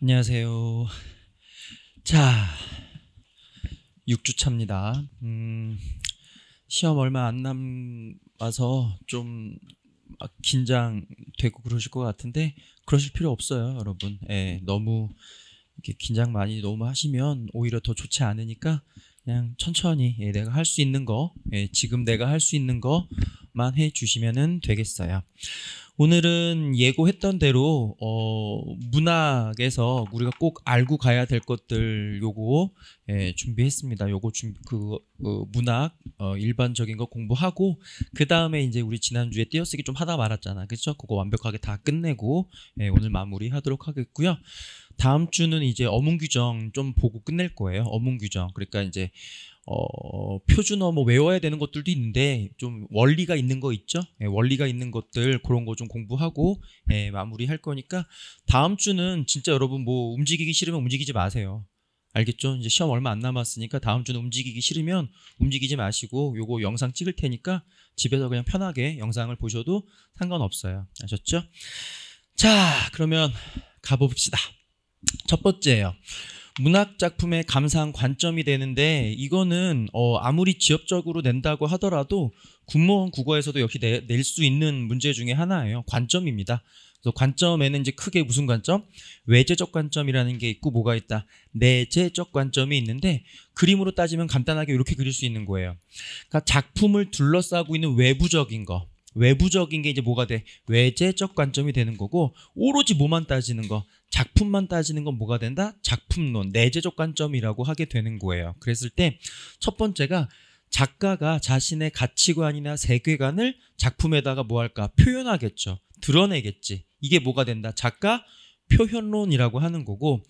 안녕하세요. 자, 6주 차입니다. 음, 시험 얼마 안 남아서 좀 긴장되고 그러실 것 같은데 그러실 필요 없어요, 여러분. 예, 너무 이렇게 긴장 많이 너무 하시면 오히려 더 좋지 않으니까 그냥 천천히 예, 내가 할 수 있는 거 예, 지금 내가 할 수 있는 거만 해주시면 되겠어요. 오늘은 예고했던 대로 어, 문학에서 우리가 꼭 알고 가야 될 것들 요거 예, 준비했습니다. 요거 준비 그, 그 문학 어, 일반적인 거 공부하고 그 다음에 이제 우리 지난 주에 띄어쓰기 좀 하다 말았잖아, 그렇죠? 그거 완벽하게 다 끝내고 예, 오늘 마무리하도록 하겠고요. 다음 주는 이제 어문 규정 좀 보고 끝낼 거예요. 어문 규정. 그러니까 이제 어, 표준어 뭐 외워야 되는 것들도 있는데 좀 원리가 있는 거 있죠? 예, 원리가 있는 것들 그런 거 좀 공부하고 예, 마무리할 거니까 다음 주는 진짜 여러분 뭐 움직이기 싫으면 움직이지 마세요. 알겠죠? 이제 시험 얼마 안 남았으니까 다음 주는 움직이기 싫으면 움직이지 마시고 요거 영상 찍을 테니까 집에서 그냥 편하게 영상을 보셔도 상관없어요. 아셨죠? 자, 그러면 가봅시다. 첫 번째예요. 문학 작품의 감상 관점이 되는데 이거는 어 아무리 지역적으로 낸다고 하더라도 국무원 국어에서도 역시 낼 수 있는 문제 중에 하나예요. 관점입니다. 그래서 관점에는 이제 크게 무슨 관점? 외재적 관점이라는 게 있고 뭐가 있다? 내재적 관점이 있는데 그림으로 따지면 간단하게 이렇게 그릴 수 있는 거예요. 그러니까 작품을 둘러싸고 있는 외부적인 거. 외부적인 게 이제 뭐가 돼? 외재적 관점이 되는 거고 오로지 뭐만 따지는 거 작품만 따지는 건 뭐가 된다? 작품론, 내재적 관점이라고 하게 되는 거예요. 그랬을 때 첫 번째가 작가가 자신의 가치관이나 세계관을 작품에다가 뭐 할까? 표현하겠죠. 드러내겠지. 이게 뭐가 된다? 작가 표현론이라고 하는 거고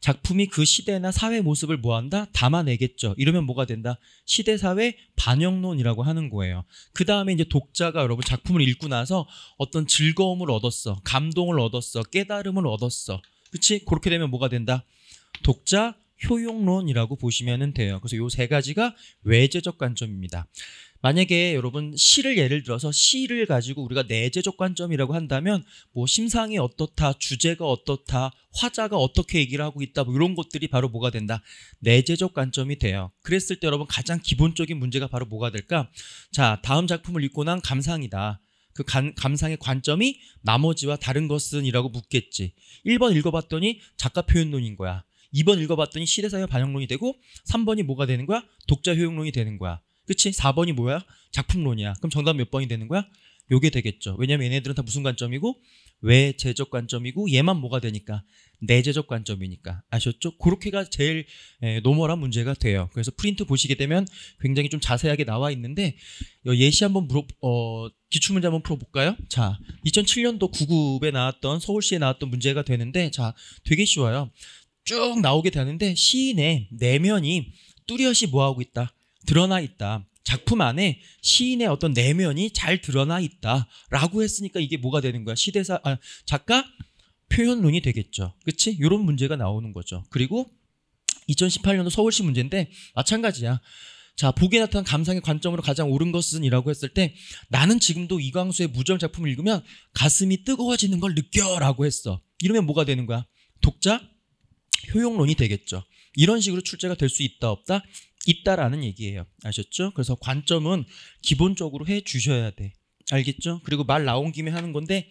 작품이 그 시대나 사회 모습을 뭐한다? 담아내겠죠. 이러면 뭐가 된다? 시대 사회 반영론이라고 하는 거예요. 그 다음에 이제 독자가 여러분 작품을 읽고 나서 어떤 즐거움을 얻었어, 감동을 얻었어, 깨달음을 얻었어. 그렇지? 그렇게 되면 뭐가 된다? 독자 효용론이라고 보시면 돼요. 그래서 요 세 가지가 외재적 관점입니다. 만약에 여러분 시를 예를 들어서 시를 가지고 우리가 내재적 관점이라고 한다면 뭐 심상이 어떻다, 주제가 어떻다, 화자가 어떻게 얘기를 하고 있다 뭐 이런 것들이 바로 뭐가 된다. 내재적 관점이 돼요. 그랬을 때 여러분 가장 기본적인 문제가 바로 뭐가 될까? 자, 다음 작품을 읽고 난 감상이다. 그 감, 감상의 관점이 나머지와 다른 것은이라고 묻겠지. 1번 읽어봤더니 작가 표현론인 거야. 2번 읽어봤더니 시대사회 반영론이 되고 3번이 뭐가 되는 거야? 독자 효용론이 되는 거야. 그치? 4번이 뭐야? 작품론이야. 그럼 정답 몇 번이 되는 거야? 요게 되겠죠. 왜냐면 얘네들은 다 무슨 관점이고 외제적 관점이고 얘만 뭐가 되니까 내재적 관점이니까 아셨죠? 그렇게가 제일 예, 노멀한 문제가 돼요. 그래서 프린트 보시게 되면 굉장히 좀 자세하게 나와 있는데 어, 예시 한번 물어 어, 기출 문제 한번 풀어볼까요? 자, 2007년도 9급에 나왔던 서울시에 나왔던 문제가 되는데 자, 되게 쉬워요. 쭉 나오게 되는데 시인의 내면이 뚜렷이 뭐하고 있다? 드러나 있다. 작품 안에 시인의 어떤 내면이 잘 드러나 있다라고 했으니까 이게 뭐가 되는 거야? 시대사 아, 작가 표현론이 되겠죠. 그치지 이런 문제가 나오는 거죠. 그리고 2018년도 서울시 문제인데 마찬가지야. 자, 보기에 나타난 감상의 관점으로 가장 옳은 것은이라고 했을 때 나는 지금도 이광수의 무정 작품을 읽으면 가슴이 뜨거워지는 걸 느껴라고 했어. 이러면 뭐가 되는 거야? 독자 효용론이 되겠죠. 이런 식으로 출제가 될 수 있다 없다 있다라는 얘기예요. 아셨죠? 그래서 관점은 기본적으로 해 주셔야 돼. 알겠죠? 그리고 말 나온 김에 하는 건데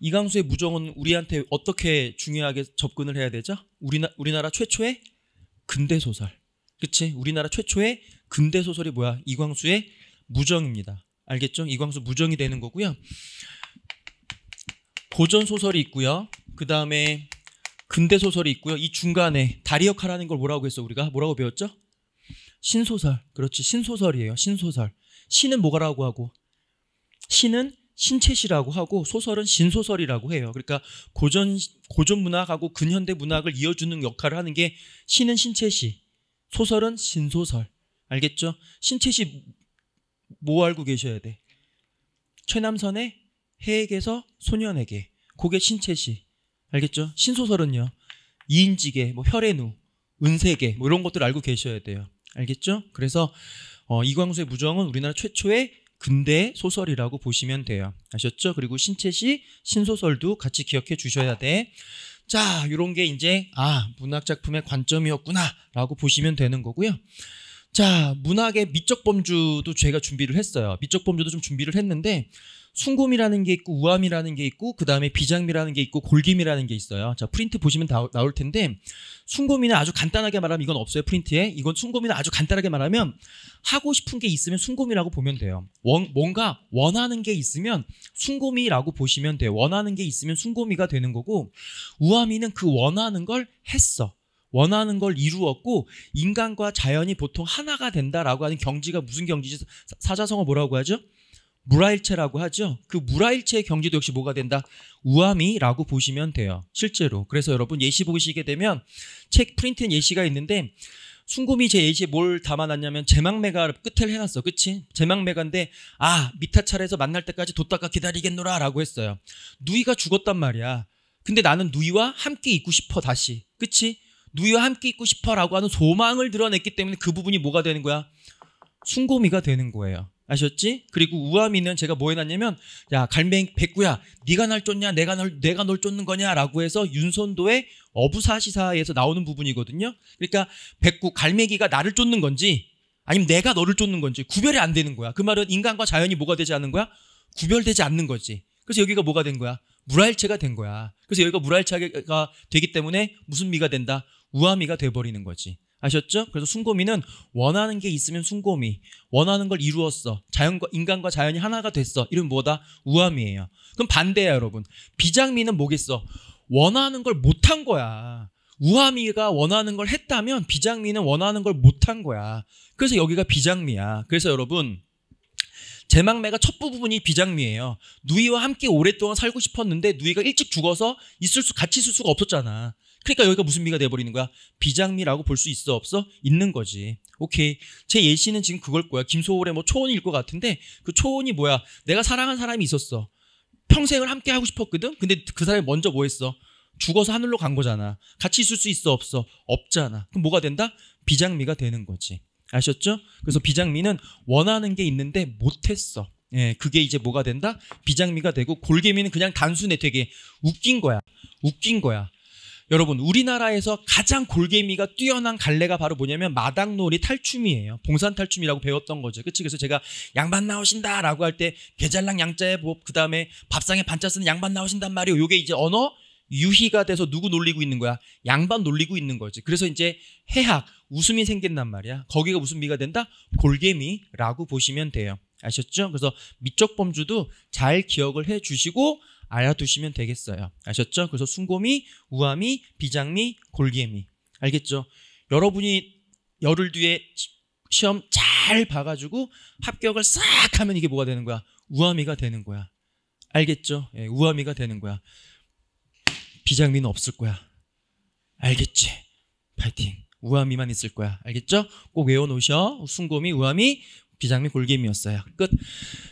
이강수의 무정은 우리한테 어떻게 중요하게 접근을 해야 되죠? 우리나, 우리나라 최초의 근대 소설. 그치? 우리나라 최초의 근대 소설이 뭐야? 이광수의 무정입니다. 알겠죠? 이광수 무정이 되는 거고요. 고전 소설이 있고요. 그 다음에 근대 소설이 있고요. 이 중간에 다리역할하는 걸 뭐라고 했어 우리가? 뭐라고 배웠죠? 신소설. 그렇지. 신소설이에요. 신소설. 신은 뭐가라고 하고 신은 신체시라고 하고 소설은 신소설이라고 해요. 그러니까 고전 고전 문학하고 근현대 문학을 이어주는 역할을 하는 게 신은 신체시, 소설은 신소설. 알겠죠? 신체시 뭐 알고 계셔야 돼? 최남선의 해에게서 소년에게. 그게 신체시. 알겠죠? 신소설은요. 이인지계, 뭐 혈의 누, 은세계 뭐 이런 것들 알고 계셔야 돼요. 알겠죠? 그래서 어, 이광수의 무정은 우리나라 최초의 근대 소설이라고 보시면 돼요. 아셨죠? 그리고 신체시 신소설도 같이 기억해 주셔야 돼. 자, 요런게 이제 아 문학 작품의 관점이었구나라고 보시면 되는 거고요. 자, 문학의 미적 범주도 제가 준비를 했어요. 미적 범주도 좀 준비를 했는데 순곰이라는게 있고 우암이라는 게 있고 그 다음에 비장미라는 게 있고 골김이라는 게 있어요. 자 프린트 보시면 다, 나올 텐데 순곰이는 아주 간단하게 말하면 이건 없어요 프린트에 이건 순곰이는 아주 간단하게 말하면 하고 싶은 게 있으면 순곰이라고 보면 돼요. 원, 뭔가 원하는 게 있으면 순곰이라고 보시면 돼요. 원하는 게 있으면 순곰이가 되는 거고 우암이는 그 원하는 걸 했어. 원하는 걸 이루었고 인간과 자연이 보통 하나가 된다라고 하는 경지가 무슨 경지지? 사자성어 뭐라고 하죠? 무라일체라고 하죠. 그 무라일체의 경지도 역시 뭐가 된다? 우함이라고 보시면 돼요. 실제로. 그래서 여러분 예시 보시게 되면 책 프린트인 예시가 있는데 순곰이 제 예시에 뭘 담아놨냐면 제망매가 끝을 해놨어. 그치? 제망매가인데 아 미타 차례에서 만날 때까지 뒀다가 기다리겠노라 라고 했어요. 누이가 죽었단 말이야. 근데 나는 누이와 함께 있고 싶어 다시. 그치? 누이와 함께 있고 싶어라고 하는 소망을 드러냈기 때문에 그 부분이 뭐가 되는 거야? 순곰이가 되는 거예요. 아셨지? 그리고 우아미는 제가 뭐 해놨냐면 야갈매 백구야 네가 날 쫓냐 내가 널 내가 널 쫓는 거냐라고 해서 윤선도의 어부사시사에서 나오는 부분이거든요. 그러니까 백구 갈매기가 나를 쫓는 건지 아니면 내가 너를 쫓는 건지 구별이 안 되는 거야. 그 말은 인간과 자연이 뭐가 되지 않는 거야? 구별되지 않는 거지. 그래서 여기가 뭐가 된 거야? 물알체가 된 거야. 그래서 여기가 물알체가 되기 때문에 무슨 미가 된다? 우아미가 돼버리는 거지. 아셨죠? 그래서 숭고미는 원하는 게 있으면 숭고미, 원하는 걸 이루었어. 자연과 인간과 자연이 하나가 됐어. 이런 뭐다? 우암이에요 그럼 반대야, 여러분. 비장미는 뭐겠어? 원하는 걸 못한 거야. 우함이가 원하는 걸 했다면 비장미는 원하는 걸 못한 거야. 그래서 여기가 비장미야. 그래서 여러분 제망매가 첫 부분이 비장미예요. 누이와 함께 오랫동안 살고 싶었는데 누이가 일찍 죽어서 있을 수 같이 있을 수가 없었잖아. 그러니까 여기가 무슨 미가 돼버리는 거야? 비장미라고 볼 수 있어 없어? 있는 거지. 오케이. 제 예시는 지금 그걸 거야. 김소월의 뭐초혼일것 같은데 그초혼이 뭐야? 내가 사랑한 사람이 있었어. 평생을 함께 하고 싶었거든. 근데 그 사람이 먼저 뭐 했어? 죽어서 하늘로 간 거잖아. 같이 있을 수 있어 없어? 없잖아. 그럼 뭐가 된다? 비장미가 되는 거지. 아셨죠? 그래서 비장미는 원하는 게 있는데 못했어. 예, 그게 이제 뭐가 된다? 비장미가 되고 골개미는 그냥 단순해 되게 웃긴 거야. 웃긴 거야. 여러분 우리나라에서 가장 골개미가 뛰어난 갈래가 바로 뭐냐면 마당놀이 탈춤이에요. 봉산 탈춤이라고 배웠던 거죠. 그치? 그래서 제가 양반 나오신다라고 할 때 개잘랑 양자의 법 그다음에 밥상에 반찬 쓰는 양반 나오신단 말이에요. 요게 이제 언어 유희가 돼서 누구 놀리고 있는 거야? 양반 놀리고 있는 거지. 그래서 이제 해학 웃음이 생긴단 말이야. 거기가 무슨 미가 된다? 골개미라고 보시면 돼요. 아셨죠? 그래서 미적 범주도 잘 기억을 해 주시고 알아두시면 되겠어요. 아셨죠? 그래서 순고미, 우아미, 비장미, 골개미 알겠죠? 여러분이 열흘 뒤에 시험 잘 봐가지고 합격을 싹 하면 이게 뭐가 되는 거야? 우아미가 되는 거야. 알겠죠? 예, 우아미가 되는 거야. 비장미는 없을 거야. 알겠지? 파이팅. 우아미만 있을 거야. 알겠죠? 꼭 외워놓으셔. 순고미, 우아미, 비장미 골기이었어요 끝.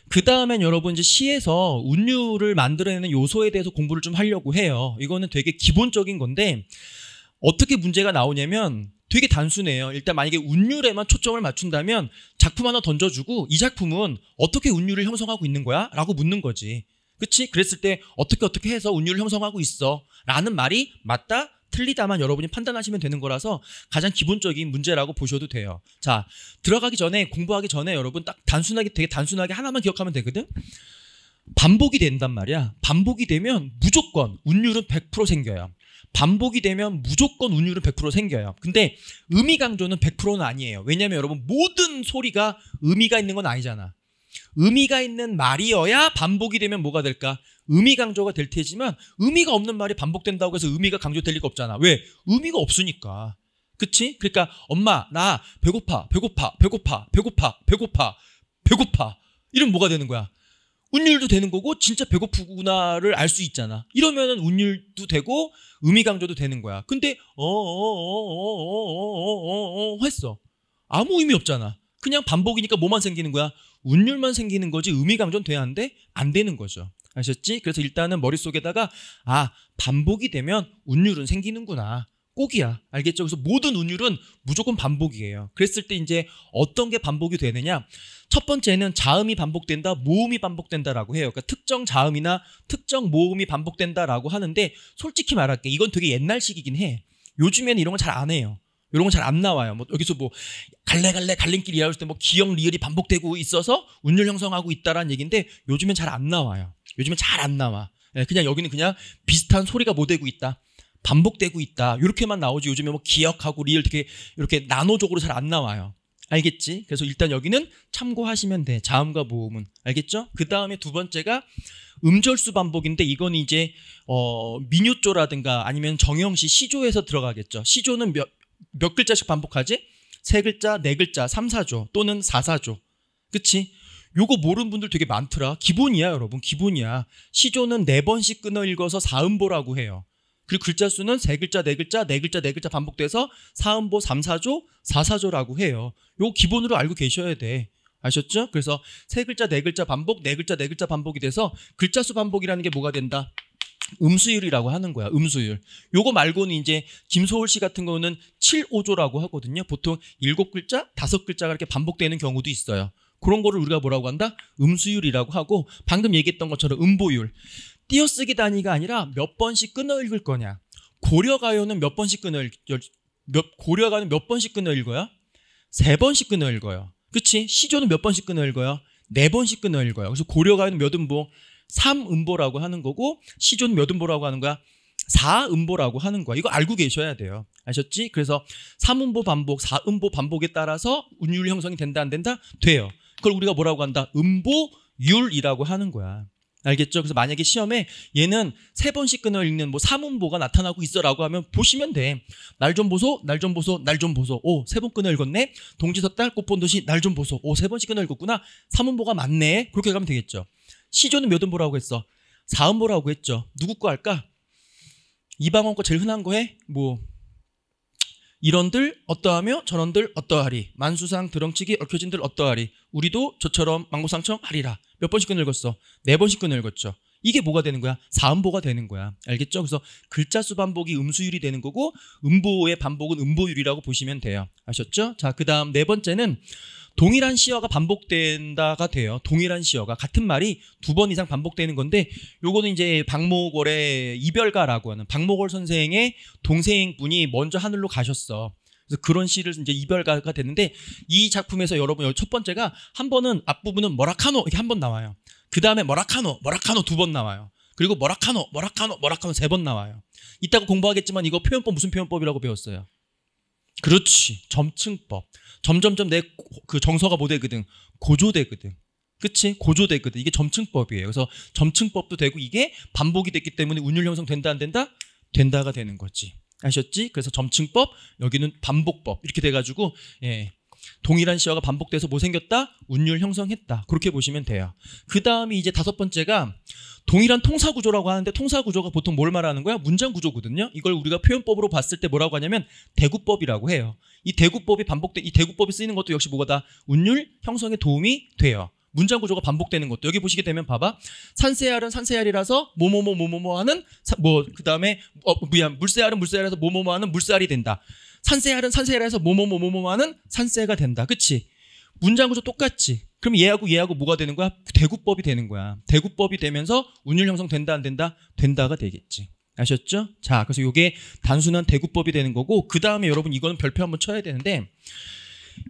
그 다음엔 여러분 이제 시에서 운율을 만들어내는 요소에 대해서 공부를 좀 하려고 해요. 이거는 되게 기본적인 건데 어떻게 문제가 나오냐면 되게 단순해요. 일단 만약에 운율에만 초점을 맞춘다면 작품 하나 던져주고 이 작품은 어떻게 운율을 형성하고 있는 거야? 라고 묻는 거지. 그치? 그랬을 때 어떻게 어떻게 해서 운율을 형성하고 있어. 라는 말이 맞다? 틀리다만 여러분이 판단하시면 되는 거라서 가장 기본적인 문제라고 보셔도 돼요. 자, 들어가기 전에 공부하기 전에 여러분 딱 단순하게 되게 단순하게 하나만 기억하면 되거든. 반복이 된단 말이야. 반복이 되면 무조건 운율은 100% 생겨요. 반복이 되면 무조건 운율은 100% 생겨요. 근데 의미 강조는 100%는 아니에요. 왜냐면 여러분 모든 소리가 의미가 있는 건 아니잖아. 의미가 있는 말이어야 반복이 되면 뭐가 될까? 의미 강조가 될 테지만 의미가 없는 말이 반복된다고 해서 의미가 강조될 리가 없잖아. 왜? 의미가 없으니까. 그치? 그러니까 엄마 나 배고파 배고파 배고파 배고파 배고파 배고파 이런 뭐가 되는 거야? 운율도 되는 거고 진짜 배고프구나를 알 수 있잖아. 이러면은 운율도 되고 의미 강조도 되는 거야. 근데 어 어 어 어 어 어 어 어, 어, 어, 했어. 아무 의미 없잖아. 그냥 반복이니까 뭐만 생기는 거야? 운율만 생기는 거지 의미 강조는 돼야 하는데 안 되는 거죠. 아셨지? 그래서 일단은 머릿속에다가 아, 반복이 되면 운율은 생기는구나. 꼭이야. 알겠죠? 그래서 모든 운율은 무조건 반복이에요. 그랬을 때 이제 어떤 게 반복이 되느냐? 첫 번째는 자음이 반복된다, 모음이 반복된다라고 해요. 그러니까 특정 자음이나 특정 모음이 반복된다라고 하는데 솔직히 말할게. 이건 되게 옛날식이긴 해. 요즘에는 이런 걸 잘 안 해요. 이런 건 잘안 나와요. 뭐 여기서 뭐 갈래갈래 갈림길이라고 했때뭐 기억 리을이 반복되고 있어서 운율 형성하고 있다라는 얘기인데 요즘엔 잘 안 나와요. 요즘은 잘 안 나와. 예, 그냥 여기는 그냥 비슷한 소리가 모되고 뭐 있다. 반복되고 있다. 이렇게만 나오지 요즘에 뭐 기억하고 리얼 되게 이렇게 나노적으로 잘 안 나와요. 알겠지? 그래서 일단 여기는 참고하시면 돼. 자음과 모음은. 알겠죠? 그 다음에 두 번째가 음절수 반복인데 이건 이제 어 민요조라든가 아니면 정형시 시조에서 들어가겠죠. 시조는 몇, 몇 글자씩 반복하지? 세 글자, 네 글자, 삼사조 또는 사사조. 그치? 요거 모르는 분들 되게 많더라. 기본이야, 여러분. 기본이야. 시조는 네 번씩 끊어 읽어서 사음보라고 해요. 그리고 글자 수는 세 글자, 네 글자, 네 글자, 네 글자 반복돼서 사음보 삼사조사사조라고 해요. 요 기본으로 알고 계셔야 돼. 아셨죠? 그래서 세 글자, 네 글자 반복, 네 글자, 네 글자 반복이 돼서 글자 수 반복이라는 게 뭐가 된다? 음수율이라고 하는 거야. 음수율. 요거 말고는 이제 김소울씨 같은 거는 7, 5조라고 하거든요. 보통 7글자, 5글자가 이렇게 반복되는 경우도 있어요. 그런 거를 우리가 뭐라고 한다? 음수율이라고 하고 방금 얘기했던 것처럼 음보율. 띄어쓰기 단위가 아니라 몇 번씩 끊어 읽을 거냐. 고려가요는 몇 번씩 끊어 읽, 몇, 고려가는 몇 번씩 끊어 읽어요? 세 번씩 끊어 읽어요. 그치? 시조는 몇 번씩 끊어 읽어요? 네 번씩 끊어 읽어요. 그래서 고려가요는 몇 음보? 3음보라고 하는 거고 시조는 몇 음보라고 하는 거야? 4음보라고 하는 거야. 이거 알고 계셔야 돼요. 아셨지? 그래서 3음보 반복, 4음보 반복에 따라서 운율 형성이 된다 안 된다? 돼요. 그걸 우리가 뭐라고 한다? 음보율이라고 하는 거야. 알겠죠? 그래서 만약에 시험에 얘는 세 번씩 끊어 읽는 뭐 사문보가 나타나고 있어라고 하면 보시면 돼. 날 좀 보소, 날 좀 보소, 날 좀 보소. 오, 세 번 끊어 읽었네. 동지서 딸 꽃본 듯이 날 좀 보소. 오, 세 번씩 끊어 읽었구나. 사문보가 맞네. 그렇게 가면 되겠죠. 시조는 몇 음보라고 했어? 사음보라고 했죠. 누구 거 할까? 이방원 거 제일 흔한 거 해? 뭐 이런들 어떠하며 저런들 어떠하리 만수상 드렁치기 얽혀진들 어떠하리 우리도 저처럼 망고상청 하리라 몇 번씩 끊을 었어네 번씩 끊을 었죠 이게 뭐가 되는 거야? 사음보가 되는 거야. 알겠죠? 그래서 글자 수 반복이 음수율이 되는 거고 음보의 반복은 음보율이라고 보시면 돼요. 아셨죠? 자, 그다음 네 번째는 동일한 시어가 반복된다가 돼요. 동일한 시어가 같은 말이 두 번 이상 반복되는 건데 요거는 이제 박목월의 이별가라고 하는 박목월 선생의 동생분이 먼저 하늘로 가셨어. 그래서 그런 시를 이제 이별가가 됐는데 이 작품에서 여러분 첫 번째가 한 번은 앞부분은 뭐라카노 이렇게 한 번 나와요. 그 다음에 머라카노, 머라카노 두 번 나와요. 그리고 머라카노, 머라카노, 머라카노 세 번 나와요. 이따가 공부하겠지만 이거 표현법 무슨 표현법이라고 배웠어요? 그렇지. 점층법. 점점점 내 그 정서가 뭐 되거든? 고조되거든. 그치? 고조되거든. 이게 점층법이에요. 그래서 점층법도 되고 이게 반복이 됐기 때문에 운율 형성 된다 안 된다? 된다가 되는 거지. 아셨지? 그래서 점층법, 여기는 반복법. 이렇게 돼가지고, 예. 동일한 시화가 반복돼서 뭐 생겼다? 운율 형성했다. 그렇게 보시면 돼요. 그 다음이 이제 다섯 번째가 동일한 통사 구조라고 하는데 통사 구조가 보통 뭘 말하는 거야? 문장 구조거든요. 이걸 우리가 표현법으로 봤을 때 뭐라고 하냐면 대구법이라고 해요. 이 대구법이 반복돼 이 대구법이 쓰이는 것도 역시 뭐가 다 운율 형성에 도움이 돼요. 문장 구조가 반복되는 것도 여기 보시게 되면 봐봐 산세알은 산세알이라서 뭐뭐뭐 뭐뭐뭐 하는 뭐 그다음에 어 미안 물세알은 물세알이라서 뭐뭐뭐 하는 물살이 된다 산세할은 산세할에서 뭐뭐뭐뭐뭐 하는 산세가 된다. 그치? 문장 구조 똑같지. 그럼 얘하고 얘하고 뭐가 되는 거야? 대구법이 되는 거야. 대구법이 되면서 운율 형성 된다 안 된다? 된다가 되겠지. 아셨죠? 자, 그래서 이게 단순한 대구법이 되는 거고 그 다음에 여러분 이거는 별표 한번 쳐야 되는데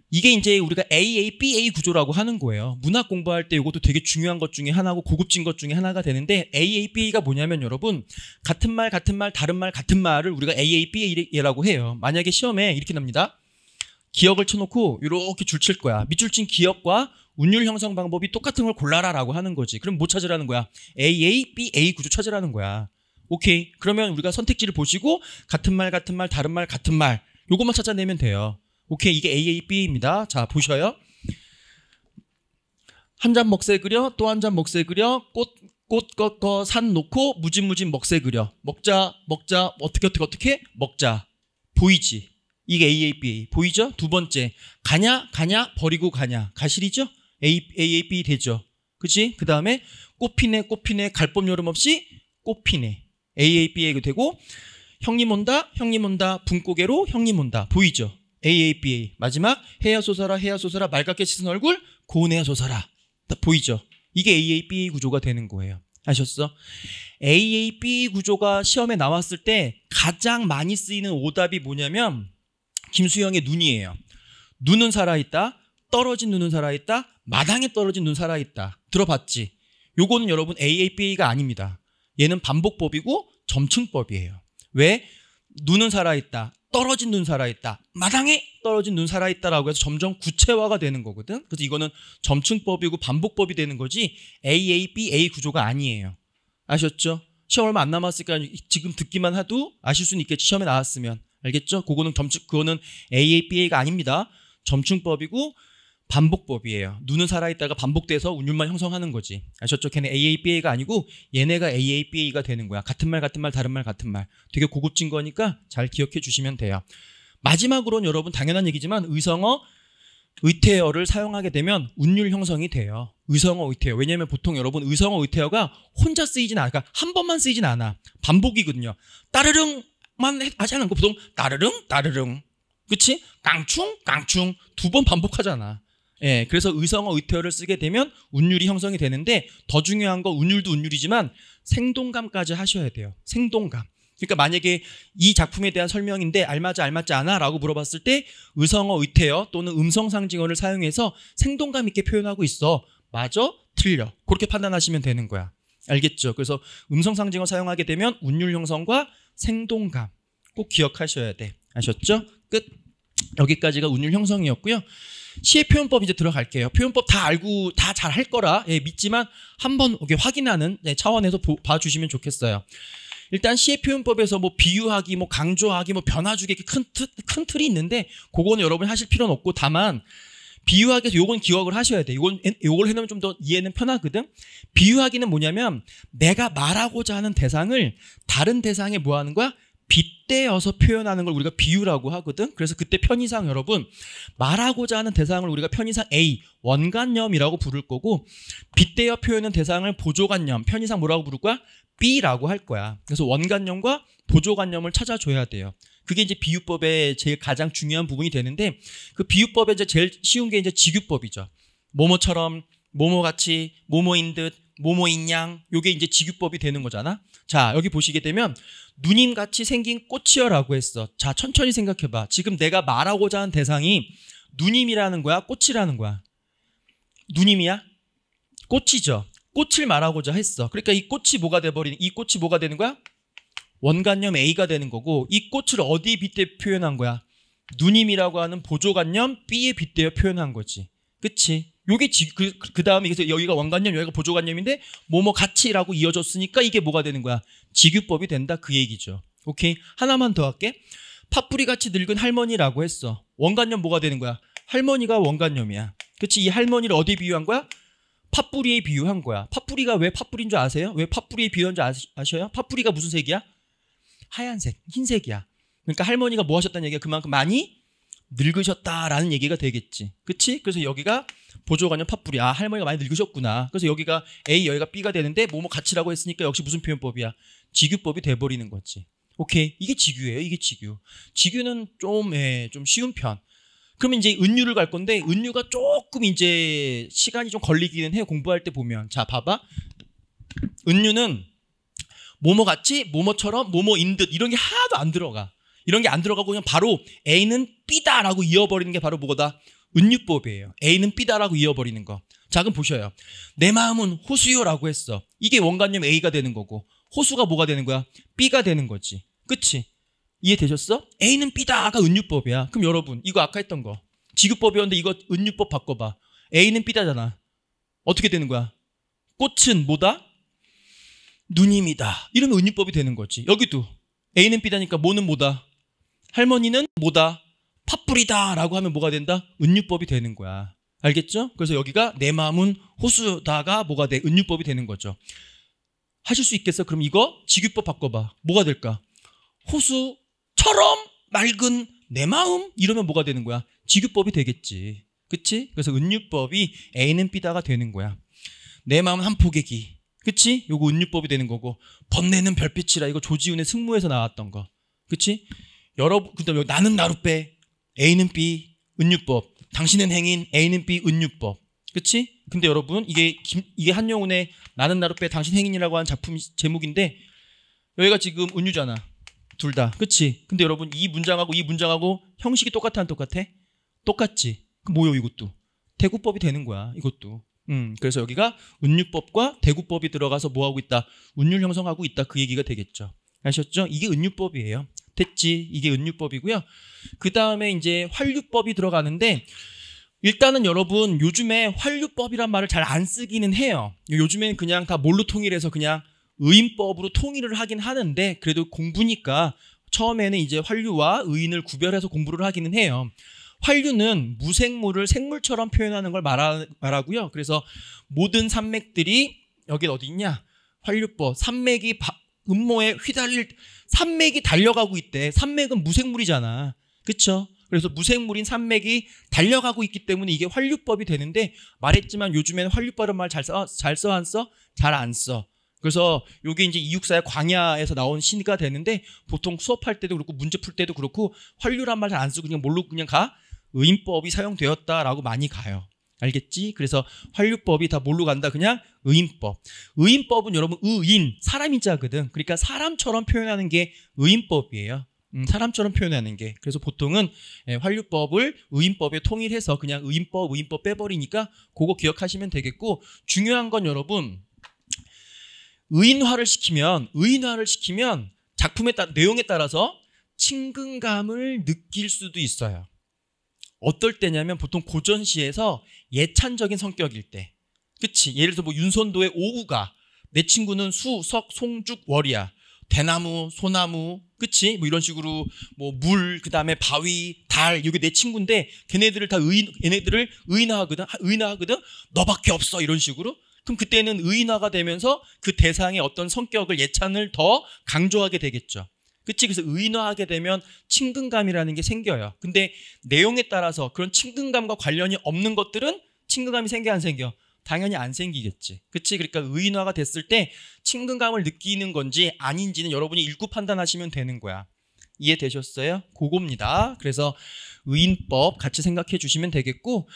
이게 이제 우리가 AA, BA 구조라고 하는 거예요. 문학 공부할 때 이것도 되게 중요한 것 중에 하나고 고급진 것 중에 하나가 되는데 AA, BA가 뭐냐면 여러분 같은 말, 같은 말, 다른 말, 같은 말을 우리가 AA, BA라고 해요. 만약에 시험에 이렇게 납니다. 기억을 쳐놓고 이렇게 줄칠 거야. 밑줄 친 기억과 운율 형성 방법이 똑같은 걸 골라라라고 하는 거지. 그럼 뭐 찾으라는 거야? AA, BA 구조 찾으라는 거야. 오케이. 그러면 우리가 선택지를 보시고 같은 말, 같은 말, 다른 말, 같은 말 요것만 찾아내면 돼요. 오케이 이게 AA, B입니다. 자 보셔요. 한 잔 먹새 그려 또 한 잔 먹새 그려 꽃꽃 꺾어 산 놓고 무진무진 먹새 그려 먹자 먹자 어떻게 어떻게 어떻게 먹자 보이지 이게 AA, B 보이죠? 두 번째 가냐 가냐 버리고 가냐 가실이죠? A, AA, B 되죠. 그치? 그 다음에 꽃피네 꽃피네 갈봄 여름 없이 꽃피네 AA, B가 되고 형님 온다 형님 온다 분고개로 형님 온다 보이죠? AABA 마지막 해야 소사라 해야 소사라 말갛게 씻은 얼굴 고운 해야 소사라 딱 보이죠? 이게 AABA 구조가 되는 거예요. 아셨어? AABA 구조가 시험에 나왔을 때 가장 많이 쓰이는 오답이 뭐냐면 김수영의 눈이에요. 눈은 살아있다. 떨어진 눈은 살아있다. 마당에 떨어진 눈 살아있다. 들어봤지? 요거는 여러분 AABA가 아닙니다. 얘는 반복법이고 점층법이에요. 왜? 눈은 살아있다. 떨어진 눈 살아있다. 마당에 떨어진 눈 살아있다라고 해서 점점 구체화가 되는 거거든. 그래서 이거는 점층법이고 반복법이 되는 거지 AA, BA 구조가 아니에요. 아셨죠? 시험 얼마 안 남았으니까 지금 듣기만 해도 아실 수는 있겠지. 시험에 나왔으면. 알겠죠? 그거는 점층, 그거는 AA, BA가 아닙니다. 점층법이고 반복법이에요. 눈은 살아있다가 반복돼서 운율만 형성하는 거지. 아셨죠? 걔네 AABA가 아니고 얘네가 AABA가 되는 거야. 같은 말, 같은 말, 다른 말, 같은 말. 되게 고급진 거니까 잘 기억해 주시면 돼요. 마지막으로는 여러분 당연한 얘기지만 의성어, 의태어를 사용하게 되면 운율 형성이 돼요. 의성어, 의태어. 왜냐면 하 보통 여러분 의성어, 의태어가 혼자 쓰이진 않아. 그러니까 한 번만 쓰이진 않아. 반복이거든요. 따르릉만 하지 않은 거 보통 따르릉, 따르릉. 그치? 깡충, 깡충. 두 번 반복하잖아. 예, 그래서 의성어 의태어를 쓰게 되면 운율이 형성이 되는데 더 중요한 건 운율도 운율이지만 생동감까지 하셔야 돼요. 생동감. 그러니까 만약에 이 작품에 대한 설명인데 알맞아 알맞지 않아라고 물어봤을 때 의성어 의태어 또는 음성 상징어를 사용해서 생동감 있게 표현하고 있어. 맞아? 틀려. 그렇게 판단하시면 되는 거야. 알겠죠? 그래서 음성 상징어 사용하게 되면 운율 형성과 생동감 꼭 기억하셔야 돼. 아셨죠? 끝. 여기까지가 운율 형성이었고요. 시의 표현법 이제 들어갈게요. 표현법 다 알고 다 잘 할 거라 예, 믿지만 한번 확인하는 예, 차원에서 보, 봐주시면 좋겠어요. 일단 시의 표현법에서 뭐 비유하기, 뭐 강조하기, 뭐 변화주기 큰, 틀, 큰 틀이 있는데 그거는 여러분 하실 필요는 없고 다만 비유하기 에서 요건 기억을 하셔야 돼. 요건 요걸 해놓으면 좀 더 이해는 편하거든. 비유하기는 뭐냐면 내가 말하고자 하는 대상을 다른 대상에 뭐 하는 거야? 빗대어서 표현하는 걸 우리가 비유라고 하거든. 그래서 그때 편의상 여러분 말하고자 하는 대상을 우리가 편의상 A 원관념이라고 부를 거고 빗대어 표현은 대상을 보조관념 편의상 뭐라고 부를 거야? B라고 할 거야. 그래서 원관념과 보조관념을 찾아줘야 돼요. 그게 이제 비유법의 제일 가장 중요한 부분이 되는데 그 비유법의 이제 제일 쉬운 게 이제 직유법이죠. 모모처럼 모모같이 모모인 듯 모모인 양 요게 이제 직유법이 되는 거잖아. 자 여기 보시게 되면 누님같이 생긴 꽃이여라고 했어. 자 천천히 생각해봐. 지금 내가 말하고자 한 대상이 누님이라는 거야 꽃이라는 거야. 누님이야? 꽃이죠. 꽃을 말하고자 했어. 그러니까 이 꽃이 뭐가 돼버리는 이 꽃이 뭐가 되는 거야? 원관념 A가 되는 거고 이 꽃을 어디에 빗대 표현한 거야? 누님이라고 하는 보조관념 B에 빗대어 표현한 거지. 그치? 요게 그, 그 다음에 그래서 여기가 원관념, 여기가 보조관념인데 뭐 뭐 같이라고 이어졌으니까 이게 뭐가 되는 거야? 직유법이 된다 그 얘기죠. 오케이 하나만 더 할게. 파뿌리 같이 늙은 할머니라고 했어. 원관념 뭐가 되는 거야? 할머니가 원관념이야. 그렇지? 이 할머니를 어디에 비유한 거야? 파뿌리에 비유한 거야. 파뿌리가왜파뿌리인줄 아세요? 왜파뿌리에 비유한 줄 아셔요? 파뿌리가 무슨 색이야? 하얀색, 흰색이야. 그러니까 할머니가 뭐 하셨다는 얘기야? 그만큼 많이 늙으셨다라는 얘기가 되겠지. 그치? 그래서 여기가 보조관념 팥불이 아 할머니가 많이 늙으셨구나. 그래서 여기가 A 여기가 B가 되는데 뭐뭐 같이라고 했으니까 역시 무슨 표현법이야? 직유법이 돼버리는 거지. 오케이 이게 직유예요. 이게 직유. 직유는 좀좀 예, 좀 쉬운 편. 그러면 이제 은유를 갈 건데 은유가 조금 이제 시간이 좀 걸리기는 해요. 공부할 때 보면 자 봐봐 은유는 뭐뭐 같이 뭐뭐처럼 뭐뭐인 듯 이런 게 하나도 안 들어가. 이런 게 안 들어가고 그냥 바로 A는 B다라고 이어버리는 게 바로 뭐다? 은유법이에요. A는 B다라고 이어버리는 거. 자, 그럼 보셔요. 내 마음은 호수요라고 했어. 이게 원관념 A가 되는 거고 호수가 뭐가 되는 거야? B가 되는 거지. 그치? 이해되셨어? A는 B다가 은유법이야. 그럼 여러분 이거 아까 했던 거. 지급법이었는데 이거 은유법 바꿔봐. A는 B다잖아. 어떻게 되는 거야? 꽃은 뭐다? 눈입니다 이러면 은유법이 되는 거지. 여기도 A는 B다니까 뭐는 뭐다? 할머니는 뭐다? 팥불이다 라고 하면 뭐가 된다? 은유법이 되는 거야. 알겠죠? 그래서 여기가 내 마음은 호수다가 뭐가 돼? 은유법이 되는 거죠. 하실 수 있겠어? 그럼 이거 직유법 바꿔봐. 뭐가 될까? 호수처럼 맑은 내 마음? 이러면 뭐가 되는 거야? 직유법이 되겠지. 그치? 그래서 은유법이 A는 B다가 되는 거야. 내 마음은 한 포개기. 그치? 요거 은유법이 되는 거고. 번뇌는 별빛이라 이거 조지훈의 승무에서 나왔던 거. 그치? 여러분 그다음에 나는 나룻배 A는 B 은유법 당신은 행인 A는 B 은유법 그치 근데 여러분 이게 김, 이게 한영훈의 나는 나룻배 당신 행인이라고 한 작품 제목인데 여기가 지금 은유잖아 둘다그치 근데 여러분 이 문장하고 이 문장하고 형식이 똑같아 안 똑같아? 똑같지 그 뭐요 이것도 대구법이 되는 거야 이것도 음, 그래서 여기가 은유법과 대구법이 들어가서 뭐하고 있다? 은율 형성하고 있다. 그 얘기가 되겠죠. 아셨죠? 이게 은유법이에요. 됐지. 이게 은유법이고요. 그 다음에 이제 환류법이 들어가는데 일단은 여러분 요즘에 환류법이란 말을 잘 안 쓰기는 해요. 요즘엔 그냥 다 뭘로 통일해서 그냥 의인법으로 통일을 하긴 하는데 그래도 공부니까 처음에는 이제 환류와 의인을 구별해서 공부를 하기는 해요. 환류는 무생물을 생물처럼 표현하는 걸 말하, 말하고요. 그래서 모든 산맥들이 여기 어디 있냐? 환류법 산맥이 바, 음모에 휘달릴 산맥이 달려가고 있대. 산맥은 무생물이잖아. 그쵸 그래서 무생물인 산맥이 달려가고 있기 때문에 이게 환류법이 되는데 말했지만 요즘에는 환류법은 말 잘 써 잘 써 안 써? 잘 안 써. 그래서 요게 이제 이육사의 광야에서 나온 신 시가 되는데 보통 수업할 때도 그렇고 문제 풀 때도 그렇고 환류란 말 잘 안 쓰고 그냥 뭘로 그냥 가? 의인법이 사용되었다라고 많이 가요. 알겠지? 그래서 환류법이 다 뭘로 간다? 그냥 의인법. 의인법은 여러분 의인, 사람인자거든. 그러니까 사람처럼 표현하는 게 의인법이에요. 음, 사람처럼 표현하는 게. 그래서 보통은 환류법을 예, 의인법에 통일해서 그냥 의인법, 의인법 빼버리니까 그거 기억하시면 되겠고 중요한 건 여러분 의인화를 시키면 의인화를 시키면 작품의 따, 내용에 따라서 친근감을 느낄 수도 있어요. 어떨 때냐면 보통 고전 시에서 예찬적인 성격일 때. 그치? 예를 들어 뭐 윤선도의 오우가 내 친구는 수, 석, 송죽, 월이야. 대나무, 소나무, 그치? 뭐 이런 식으로 뭐 물, 그 다음에 바위, 달, 이게 내 친구인데 걔네들을 다 의인, 걔네들을 의인화하거든? 의인화하거든? 너밖에 없어. 이런 식으로. 그럼 그때는 의인화가 되면서 그 대상의 어떤 성격을 예찬을 더 강조하게 되겠죠. 그치? 그래서 의인화하게 되면 친근감이라는 게 생겨요. 근데 내용에 따라서 그런 친근감과 관련이 없는 것들은 친근감이 생겨 안 생겨? 당연히 안 생기겠지. 그치? 그러니까 의인화가 됐을 때 친근감을 느끼는 건지 아닌지는 여러분이 읽고 판단하시면 되는 거야. 이해되셨어요? 그겁니다. 그래서 의인법 같이 생각해 주시면 되겠고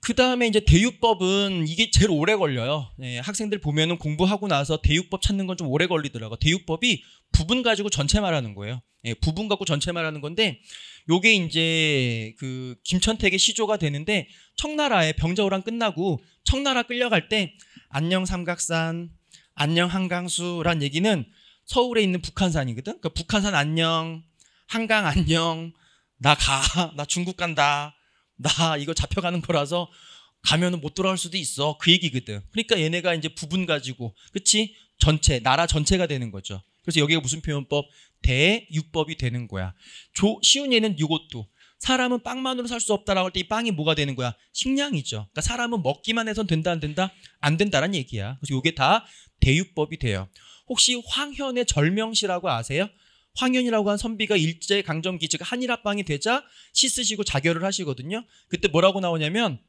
그 다음에 이제 대유법은 이게 제일 오래 걸려요. 예, 학생들 보면은 공부하고 나서 대유법 찾는 건 좀 오래 걸리더라고. 대유법이 부분 가지고 전체 말하는 거예요. 예, 부분 갖고 전체 말하는 건데 요게 이제 그 김천택의 시조가 되는데 청나라의 병자호랑 끝나고 청나라 끌려갈 때 안녕 삼각산, 안녕 한강수란 얘기는 서울에 있는 북한산이거든. 그러니까 북한산 안녕, 한강 안녕, 나 가, 나 중국 간다, 나 이거 잡혀가는 거라서 가면은 못 돌아올 수도 있어. 그 얘기거든. 그러니까 얘네가 이제 부분 가지고, 그치? 전체, 나라 전체가 되는 거죠. 그래서 여기가 무슨 표현법? 대육법이 되는 거야. 조, 쉬운 예는 이것도. 사람은 빵만으로 살 수 없다라고 할 때 이 빵이 뭐가 되는 거야? 식량이죠. 그러니까 사람은 먹기만 해선 된다 안 된다? 안 된다라는 얘기야. 그래서 이게 다 대유법이 돼요. 혹시 황현의 절명시라고 아세요? 황현이라고 한 선비가 일제 강점기 즉 한일 합방이 되자 시 쓰시고 자결을 하시거든요. 그때 뭐라고 나오냐면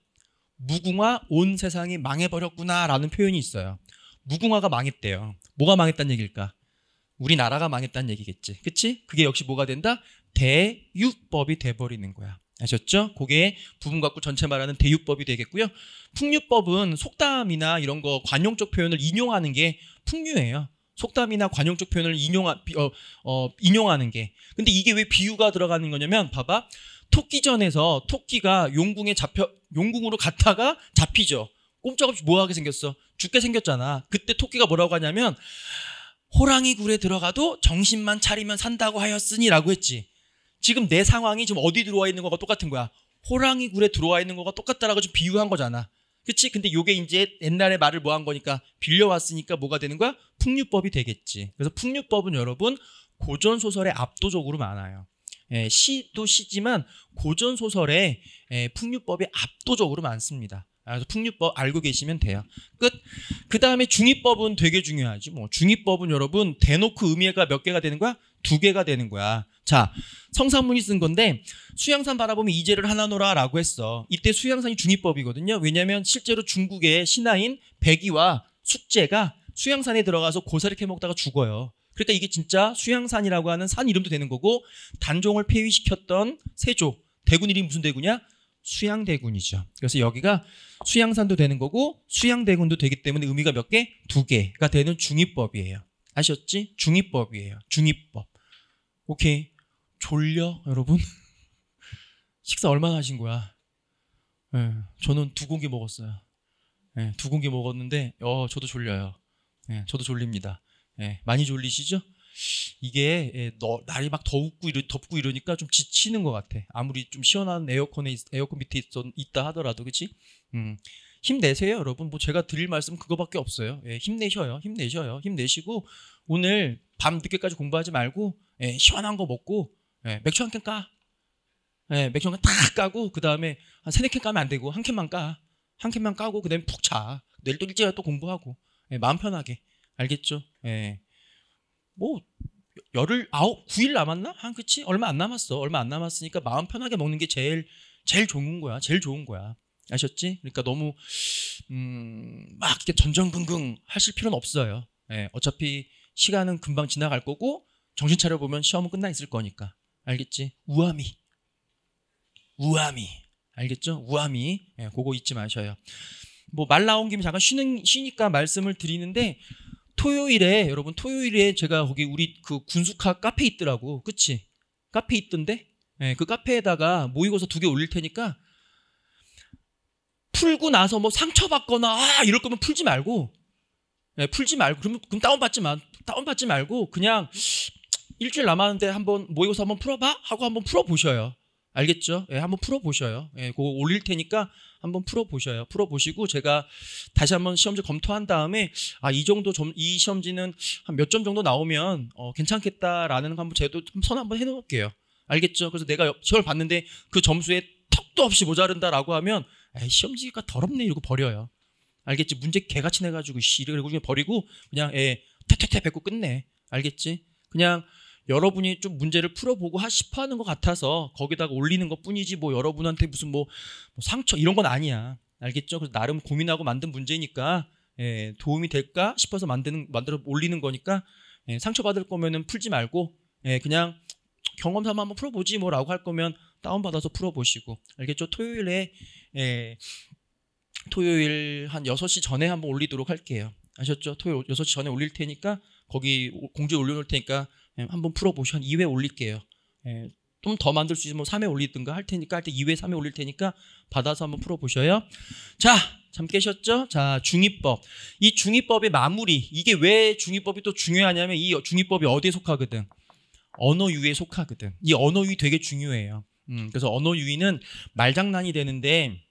무궁화 온 세상이 망해버렸구나라는 표현이 있어요. 무궁화가 망했대요. 뭐가 망했다는 얘기일까? 우리나라가 망했다는 얘기겠지. 그치? 그게 역시 뭐가 된다? 대유법이 돼버리는 거야. 아셨죠? 그게 부분 갖고 전체 말하는 대유법이 되겠고요. 풍유법은 속담이나 이런 거 관용적 표현을 인용하는 게 풍유예요. 속담이나 관용적 표현을 인용하, 어, 어, 인용하는 게. 근데 이게 왜 비유가 들어가는 거냐면 봐봐. 토끼전에서 토끼가 용궁에 잡혀 용궁으로 갔다가 잡히죠. 꼼짝없이 뭐하게 생겼어? 죽게 생겼잖아. 그때 토끼가 뭐라고 하냐면 호랑이 굴에 들어가도 정신만 차리면 산다고 하였으니라고 했지. 지금 내 상황이 지금 어디 들어와 있는 거가 똑같은 거야. 호랑이 굴에 들어와 있는 거가 똑같다라고 지 비유한 거잖아. 그치? 근데 요게 이제 옛날에 말을 뭐 한 거니까 빌려왔으니까 뭐가 되는 거야? 풍류법이 되겠지. 그래서 풍류법은 여러분 고전 소설에 압도적으로 많아요. 예, 시도 시지만 고전 소설에 예, 풍류법이 압도적으로 많습니다. 아, 그래서 풍류법 알고 계시면 돼요. 끝. 그 다음에 중위법은 되게 중요하지. 뭐중위법은 여러분 대놓고 의미가 몇 개가 되는 거야? 두 개가 되는 거야. 자, 성산문이쓴 건데 수양산 바라보면 이제를 하나노라라고 했어. 이때 수양산이 중위법이거든요. 왜냐하면 실제로 중국의 신하인 백이와 숙제가 수양산에 들어가서 고사를 캐먹다가 죽어요. 그러니까 이게 진짜 수양산이라고 하는 산 이름도 되는 거고 단종을 폐위시켰던 세조 대군 이름이 무슨 대군이야? 수양대군이죠. 그래서 여기가 수양산도 되는 거고 수양대군도 되기 때문에 의미가 몇 개? 두 개가 되는 중위법이에요. 아셨지? 중위법이에요. 중위법. 오케이. 졸려 여러분? 식사 얼마나 하신 거야? 네, 저는 두 공기 먹었어요. 네, 두 공기 먹었는데 어 저도 졸려요. 네, 저도 졸립니다. 많이 졸리시죠? 이게 예, 너, 날이 막 더우고 이러, 덥고 이러니까 좀 지치는 것 같아. 아무리 좀 시원한 에어컨에 에어컨 밑에 있, 있다 하더라도 그렇지? 음. 힘내세요, 여러분. 뭐 제가 드릴 말씀 그거밖에 없어요. 예, 힘내셔요, 힘내셔요, 힘내시고 오늘 밤 늦게까지 공부하지 말고 예, 시원한 거 먹고 예, 맥주 한 캔 까. 예, 맥주 한캔딱 까고 그 다음에 한 세네 캔 까면 안 되고 한 캔만 까. 한 캔만 까고 그다음에 푹 자. 내일 또 일찍 또 공부하고 예, 마음 편하게 알겠죠? 예. 뭐열흘 아홉 구일 남았나? 한 그치? 얼마 안 남았어. 얼마 안 남았으니까 마음 편하게 먹는 게 제일 제일 좋은 거야. 제일 좋은 거야. 아셨지? 그러니까 너무 음, 막 이렇게 전전긍긍 하실 필요는 없어요. 예, 어차피 시간은 금방 지나갈 거고 정신 차려 보면 시험은 끝나 있을 거니까. 알겠지? 우아미. 우아미. 알겠죠? 우아미. 예, 그거 잊지 마셔요. 뭐 말 나온 김에 잠깐 쉬는 쉬니까 말씀을 드리는데 토요일에 여러분 토요일에 제가 거기 우리 그 군수카 카페 있더라고. 그치 카페 있던데? 예, 그 카페에다가 모의고사 두 개 올릴 테니까 풀고 나서 뭐 상처받거나 아 이럴 거면 풀지 말고 예, 풀지 말고 그럼 그럼 다운 받지 마 다운 받지 말고 그냥 일주일 남았는데 한번 모의고사 한번 풀어봐 하고 한번 풀어보셔요. 알겠죠? 예, 한번 풀어보셔요. 예, 그거 올릴 테니까 한번 풀어보셔요. 풀어보시고 제가 다시 한번 시험지 검토한 다음에 아, 이 정도 점, 이 시험지는 한 몇 점 정도 나오면 어, 괜찮겠다라는 거 한번 제도 선 한번 해놓을게요. 알겠죠? 그래서 내가 시험을 봤는데 그 점수에 턱도 없이 모자른다라고 하면 에이, 시험지가 더럽네 이러고 버려요. 알겠지? 문제 개같이 내가지고 씨 이러고 그냥 버리고 그냥 에, 예, 퇴퇴퇴 뱉고 끝내. 알겠지? 그냥 여러분이 좀 문제를 풀어보고 하 싶어 하는 것 같아서 거기다가 올리는 것 뿐이지 뭐 여러분한테 무슨 뭐, 뭐 상처 이런 건 아니야. 알겠죠? 그래서 나름 고민하고 만든 문제니까 예, 도움이 될까 싶어서 만드는 만들어 올리는 거니까 예, 상처 받을 거면은 풀지 말고 예, 그냥 경험 삼아 한번 풀어보지 뭐라고 할 거면 다운 받아서 풀어보시고 알겠죠? 토요일에 예, 토요일 한 6시 전에 한번 올리도록 할게요. 아셨죠? 토요일 6시 전에 올릴 테니까 거기 공지 올려놓을 테니까 예, 한번 풀어보시면한 2회 올릴게요. 예, 좀 더 만들 수 있으면 3회 올리든가 할 테니까 할때 2회, 3회 올릴 테니까 받아서 한번 풀어보셔요. 자, 잠 깨셨죠? 자, 중위법. 이 중위법의 마무리. 이게 왜 중위법이 또 중요하냐면 이 중위법이 어디에 속하거든? 언어유에 속하거든. 이 언어유 되게 중요해요. 음, 그래서 언어유희는 말장난이 되는데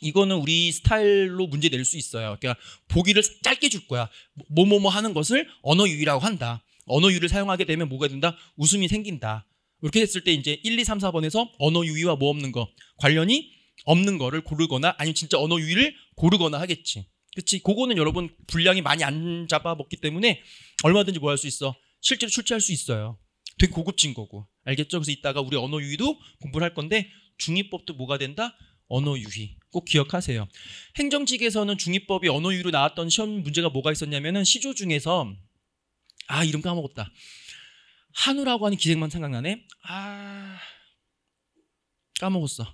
이거는 우리 스타일로 문제 낼 수 있어요. 그러니까 보기를 짧게 줄 거야. 뭐 뭐뭐 뭐, 뭐 하는 것을 언어유희라고 한다. 언어유를 희 사용하게 되면 뭐가 된다? 웃음이 생긴다. 이렇게 됐을 때 이제 1, 2, 3, 4번에서 언어 유희와뭐 없는 거 관련이 없는 거를 고르거나 아니면 진짜 언어 유희를 고르거나 하겠지. 그치? 그거는 여러분 분량이 많이 안 잡아먹기 때문에 얼마든지 뭐 할 수 있어. 실제로 출제할 수 있어요. 되게 고급진 거고. 알겠죠? 그래서 이따가 우리 언어 유희도 공부를 할 건데 중위법도 뭐가 된다? 언어 유희. 꼭 기억하세요. 행정직에서는 중위법이 언어 유희로 나왔던 시험 문제가 뭐가 있었냐면은 시조 중에서 아 이름 까먹었다. 한우라고 하는 기생만 생각나네. 아 까먹었어.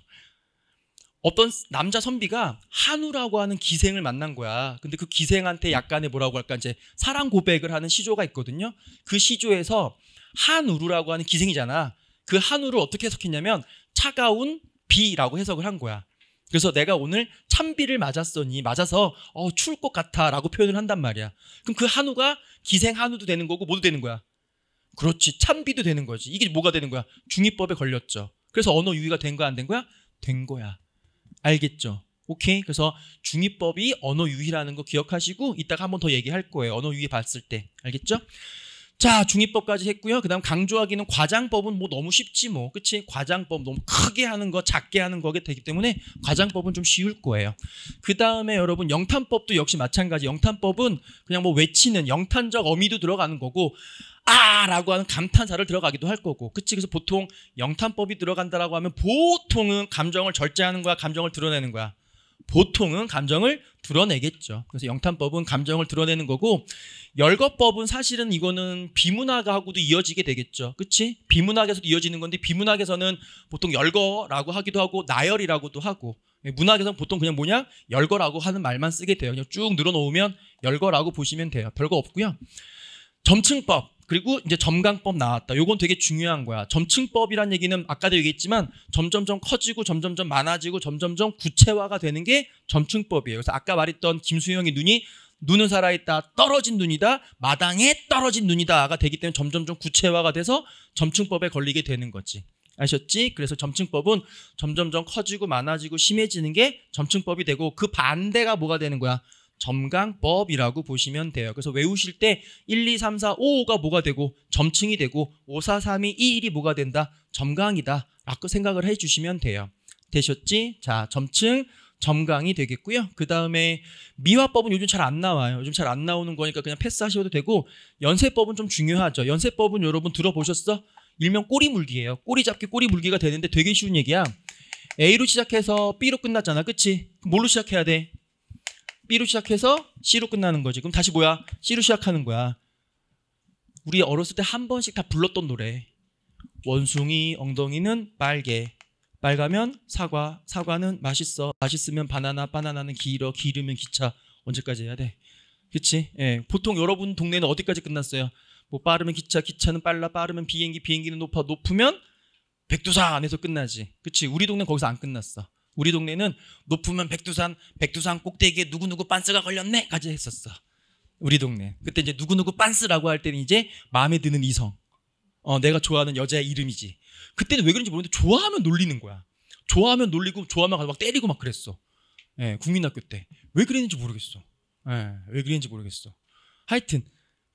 어떤 남자 선비가 한우라고 하는 기생을 만난 거야. 근데 그 기생한테 약간의 뭐라고 할까 이제 사랑 고백을 하는 시조가 있거든요. 그 시조에서 한우루라고 하는 기생이잖아. 그 한우를 어떻게 해석했냐면 차가운 비라고 해석을 한 거야. 그래서 내가 오늘 참비를 맞았더니 맞아서 어, 추울 것 같아라고 표현을 한단 말이야. 그럼 그 한우가 기생 한우도 되는 거고 뭐도 되는 거야. 그렇지 참비도 되는 거지. 이게 뭐가 되는 거야? 중위법에 걸렸죠. 그래서 언어 유희가 된 거야 안 된 거야? 된 거야. 알겠죠? 오케이. 그래서 중위법이 언어 유희라는 거 기억하시고 이따가 한 번 더 얘기할 거예요. 언어 유희 봤을 때 알겠죠? 자, 중위법까지 했고요. 그다음 강조하기는 과장법은 뭐 너무 쉽지 뭐. 그치 과장법 너무 크게 하는 거 작게 하는 거게 되기 때문에 과장법은 좀 쉬울 거예요. 그다음에 여러분 영탄법도 역시 마찬가지. 영탄법은 그냥 뭐 외치는 영탄적 어미도 들어가는 거고 아라고 하는 감탄사를 들어가기도 할 거고. 그치 그래서 보통 영탄법이 들어간다라고 하면 보통은 감정을 절제하는 거야, 감정을 드러내는 거야. 보통은 감정을 드러내겠죠. 그래서 영탄법은 감정을 드러내는 거고 열거법은 사실은 이거는 비문학하고도 이어지게 되겠죠. 그치? 비문학에서도 이어지는 건데 비문학에서는 보통 열거라고 하기도 하고 나열이라고도 하고 문학에서는 보통 그냥 뭐냐? 열거라고 하는 말만 쓰게 돼요. 그냥 쭉 늘어놓으면 열거라고 보시면 돼요. 별거 없고요. 점층법. 그리고 이제 점강법 나왔다. 요건 되게 중요한 거야. 점층법이란 얘기는 아까도 얘기했지만 점점점 커지고 점점점 많아지고 점점점 구체화가 되는 게 점층법이에요. 그래서 아까 말했던 김수영의 눈이 눈은 살아있다. 떨어진 눈이다. 마당에 떨어진 눈이다가 되기 때문에 점점점 구체화가 돼서 점층법에 걸리게 되는 거지. 아셨지? 그래서 점층법은 점점점 커지고 많아지고 심해지는 게 점층법이 되고 그 반대가 뭐가 되는 거야? 점강법이라고 보시면 돼요. 그래서 외우실 때 1, 2, 3, 4, 5, 5가 뭐가 되고 점층이 되고 5, 4, 3, 2, 2, 1이 뭐가 된다? 점강이다. 라고 생각을 해주시면 돼요. 되셨지? 자, 점층, 점강이 되겠고요. 그 다음에 미화법은 요즘 잘 안 나와요. 요즘 잘 안 나오는 거니까 그냥 패스하셔도 되고 연쇄법은좀 중요하죠. 연쇄법은 여러분 들어보셨어? 일명 꼬리 물기예요. 꼬리 잡기, 꼬리 물기가 되는데 되게 쉬운 얘기야. A로 시작해서 B로 끝났잖아. 그치? 뭘로 시작해야 돼? B로 시작해서 C로 끝나는 거지. 그럼 다시 뭐야? C로 시작하는 거야. 우리 어렸을 때 한 번씩 다 불렀던 노래. 원숭이 엉덩이는 빨개. 빨가면 사과, 사과는 맛있어. 맛있으면 바나나, 바나나는 길어. 길으면 기차. 언제까지 해야 돼? 그치? 예. 보통 여러분 동네는 어디까지 끝났어요? 뭐 빠르면 기차, 기차는 빨라, 빠르면 비행기, 비행기는 높아, 높으면 백두산 안에서 끝나지. 그치? 우리 동네 거기서 안 끝났어. 우리 동네는 높으면 백두산, 백두산 꼭대기에 누구누구 빤스가 걸렸네까지 했었어. 우리 동네. 그때 이제 누구누구 빤스라고 할 때는 이제 마음에 드는 이성. 어, 내가 좋아하는 여자의 이름이지. 그때는 왜 그런지 모르는데 좋아하면 놀리는 거야. 좋아하면 놀리고 좋아하면 가서 막 때리고 막 그랬어. 예, 국민학교 때. 왜 그랬는지 모르겠어. 예, 왜 그랬는지 모르겠어. 하여튼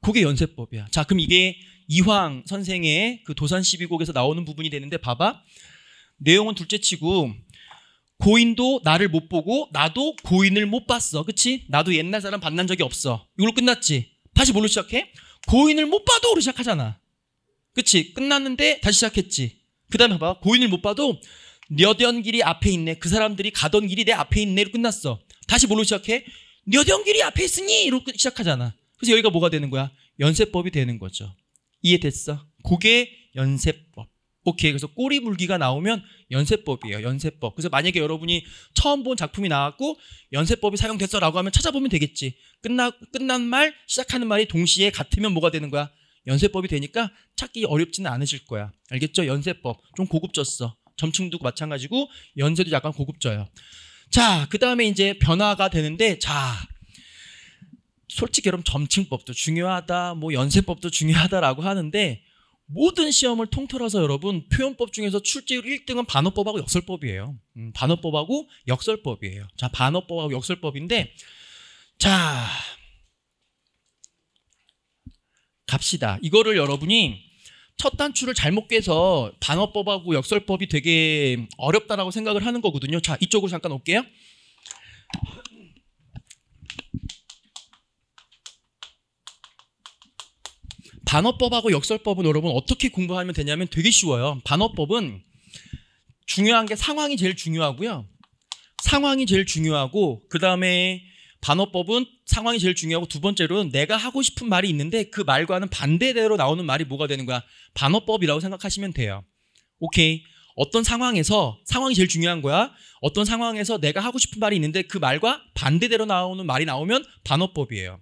그게 연쇄법이야 자, 그럼 이게 이황 선생의 그 도산 12곡에서 나오는 부분이 되는데 봐봐. 내용은 둘째 치고 고인도 나를 못 보고 나도 고인을 못 봤어. 그치? 나도 옛날 사람 만난 적이 없어. 이걸로 끝났지. 다시 뭘로 시작해? 고인을 못 봐도로 시작하잖아. 그치? 끝났는데 다시 시작했지. 그 다음에 봐봐. 고인을 못 봐도 여던 길이 앞에 있네. 그 사람들이 가던 길이 내 앞에 있네로 끝났어. 다시 뭘로 시작해? 여던 길이 앞에 있으니 이렇게 시작하잖아. 그래서 여기가 뭐가 되는 거야? 연세법이 되는 거죠. 이해됐어? 그게 연세법. 오케이. 그래서 꼬리물기가 나오면 연세법이에요. 연세법. 그래서 만약에 여러분이 처음 본 작품이 나왔고 연세법이 사용됐어라고 하면 찾아보면 되겠지. 끝나 끝난 말 시작하는 말이 동시에 같으면 뭐가 되는 거야? 연세법이 되니까 찾기 어렵지는 않으실 거야. 알겠죠? 연세법. 좀 고급졌어. 점층도 마찬가지고 연세도 약간 고급져요. 자, 그다음에 이제 변화가 되는데 자, 솔직히 여러분 점층법도 중요하다, 뭐 연세법도 중요하다라고 하는데 모든 시험을 통틀어서 여러분 표현법 중에서 출제율 1등은 반어법하고 역설법이에요. 음, 반어법하고 역설법이에요. 자, 반어법하고 역설법인데 자 갑시다. 이거를 여러분이 첫 단추를 잘못 깨서 반어법하고 역설법이 되게 어렵다라고 생각을 하는 거거든요. 자, 이쪽으로 잠깐 올게요. 반어법하고 역설법은 여러분 어떻게 공부하면 되냐면 되게 쉬워요. 반어법은 중요한 게 상황이 제일 중요하고요. 상황이 제일 중요하고 그 다음에 반어법은 상황이 제일 중요하고 두 번째로는 내가 하고 싶은 말이 있는데 그 말과는 반대대로 나오는 말이 뭐가 되는 거야? 반어법이라고 생각하시면 돼요. 오케이. 어떤 상황에서 상황이 제일 중요한 거야. 어떤 상황에서 내가 하고 싶은 말이 있는데 그 말과 반대대로 나오는 말이 나오면 반어법이에요.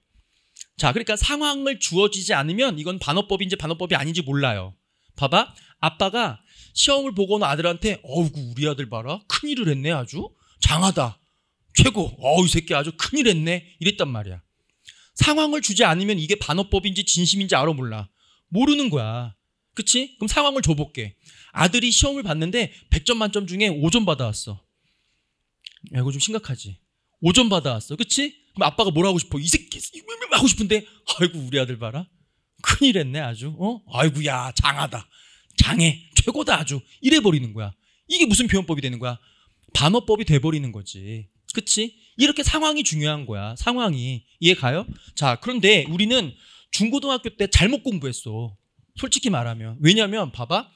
자, 그러니까 상황을 주어지지 않으면 이건 반어법인지 반어법이 아닌지 몰라요. 봐봐. 아빠가 시험을 보고 온 아들한테 어우구 우리 아들 봐라. 큰일을 했네 아주. 장하다. 최고. 어우 이 새끼 아주 큰일 했네. 이랬단 말이야. 상황을 주지 않으면 이게 반어법인지 진심인지 알아 몰라. 모르는 거야. 그치? 그럼 상황을 줘볼게. 아들이 시험을 봤는데 100점 만점 중에 5점 받아왔어. 야, 이거 좀 심각하지? 5점 받아왔어. 그치? 아빠가 뭘 하고 싶어? 이 새끼 이왜왜 하고 싶은데 아이고 우리 아들 봐라. 큰일 했네 아주. 어? 아이고 야 장하다. 장해. 최고다 아주. 이래 버리는 거야. 이게 무슨 표현법이 되는 거야? 반어법이 돼 버리는 거지. 그치? 이렇게 상황이 중요한 거야. 상황이. 이해 가요? 자, 그런데 우리는 중고등학교 때 잘못 공부했어. 솔직히 말하면. 왜냐면, 봐봐.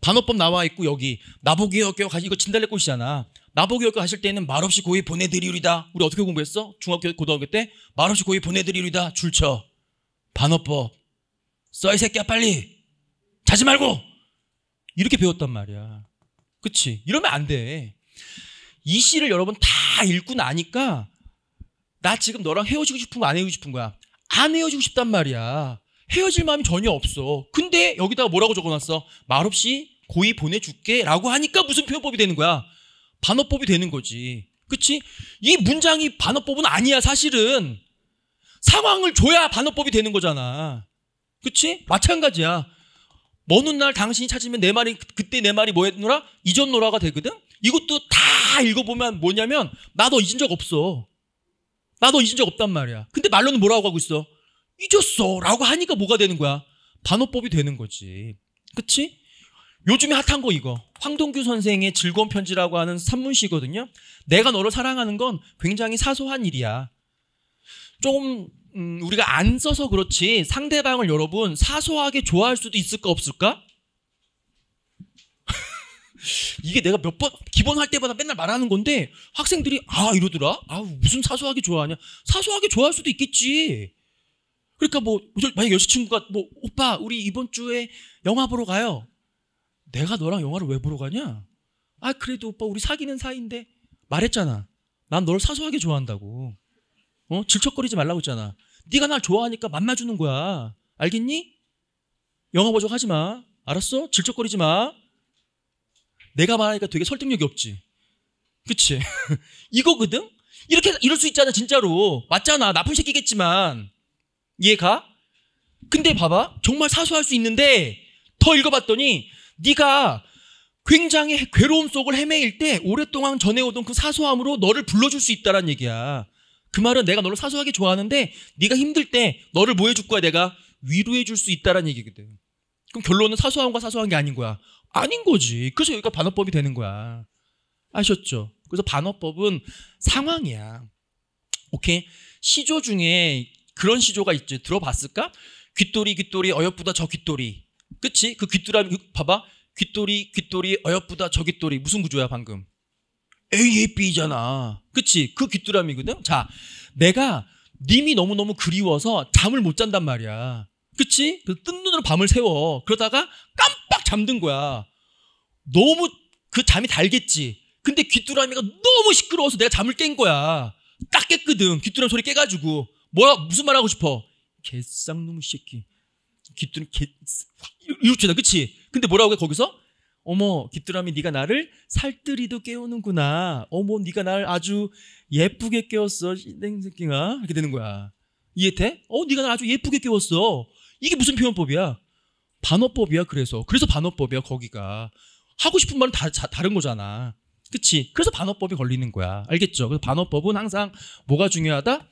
반어법 나와 있고, 여기. 나보기역, 기억, 이거 진달래꽃이잖아. 나보고 여기 하실 때는 말없이 고이 보내드리리다. 우리 어떻게 공부했어? 중학교, 고등학교 때? 말없이 고이 보내드리리다. 줄쳐. 반어법. 써, 이 새끼야, 빨리. 자지 말고! 이렇게 배웠단 말이야. 그치? 이러면 안 돼. 이 시를 여러분 다 읽고 나니까 나 지금 너랑 헤어지고 싶은 거 안 헤어지고 싶은 거야? 안 헤어지고 싶단 말이야. 헤어질 마음이 전혀 없어. 근데 여기다가 뭐라고 적어놨어? 말없이 고이 보내줄게 라고 하니까 무슨 표현법이 되는 거야? 반어법이 되는 거지. 그치? 이 문장이 반어법은 아니야, 사실은. 상황을 줘야 반어법이 되는 거잖아. 그치? 마찬가지야. 먼훗날 당신이 찾으면 내 말이, 그때 내 말이 뭐였노라? 잊었노라가 되거든? 이것도 다 읽어보면 뭐냐면, 나도 잊은 적 없어. 나도 잊은 적 없단 말이야. 근데 말로는 뭐라고 하고 있어? 잊었어. 라고 하니까 뭐가 되는 거야? 반어법이 되는 거지. 그치? 요즘에 핫한 거 이거. 황동규 선생의 즐거운 편지라고 하는 산문시거든요. 내가 너를 사랑하는 건 굉장히 사소한 일이야. 조금 음, 우리가 안 써서 그렇지 상대방을 여러분 사소하게 좋아할 수도 있을까 없을까? 이게 내가 몇 번 기본 할 때마다 맨날 말하는 건데 학생들이 아 이러더라. 아 무슨 사소하게 좋아하냐? 사소하게 좋아할 수도 있겠지. 그러니까 뭐 만약 여자친구가 뭐 오빠 우리 이번 주에 영화 보러 가요. 내가 너랑 영화를 왜 보러 가냐? 아, 그래도 오빠 우리 사귀는 사이인데 말했잖아. 난 너를 사소하게 좋아한다고. 어? 질척거리지 말라고 했잖아. 네가 날 좋아하니까 맘 맞주는 거야. 알겠니? 영화 보적 하지 마. 알았어? 질척거리지 마. 내가 말하니까 되게 설득력이 없지. 그치? 이거거든? 이렇게 이럴 수 있잖아 진짜로 맞잖아 나쁜 새끼겠지만 이해가? 근데 봐봐 정말 사소할 수 있는데 더 읽어봤더니 네가 굉장히 괴로움 속을 헤매일 때 오랫동안 전해오던 그 사소함으로 너를 불러줄 수 있다란 얘기야. 그 말은 내가 너를 사소하게 좋아하는데 네가 힘들 때 너를 뭐 해줄 거야 내가 위로해 줄수 있다란 얘기거든. 그럼 결론은 사소함과 사소한 게 아닌 거야. 아닌 거지. 그래서 여기가 반어법이 되는 거야. 아셨죠? 그래서 반어법은 상황이야. 오케이? 시조 중에 그런 시조가 있지. 들어봤을까? 귀돌이귀돌이 어여쁘다 저귀돌이 그치? 그 귀뚜라미 그, 봐봐. 귀뚜이귀뚜이 어여쁘다 저귀뚜이 무슨 구조야 방금? A B잖아. 그치? 그 귀뚜라미거든. 자, 내가 님이 너무너무 그리워서 잠을 못 잔단 말이야. 그치? 그 뜬 눈으로 밤을 새워. 그러다가 깜빡 잠든 거야. 너무 그 잠이 달겠지. 근데 귀뚜라미가 너무 시끄러워서 내가 잠을 깬 거야. 딱 깼거든. 귀뚜라미 소리 깨가지고. 뭐야, 무슨 말 하고 싶어? 개쌍놈의 새끼. 귀뚜는 개, 이웃이다. 그치? 근데 뭐라고 해, 거기서? 어머, 깃드라미 네가 나를 살뜰히도 깨우는구나. 어머, 네가 나를 아주 예쁘게 깨웠어. 땡새끼가 이렇게 되는 거야. 이해돼? 어, 네가 나를 아주 예쁘게 깨웠어. 이게 무슨 표현법이야? 반어법이야, 그래서. 그래서 반어법이야, 거기가. 하고 싶은 말은 다, 다 다른 거잖아. 그치? 그래서 반어법이 걸리는 거야. 알겠죠? 그래서 반어법은 항상 뭐가 중요하다?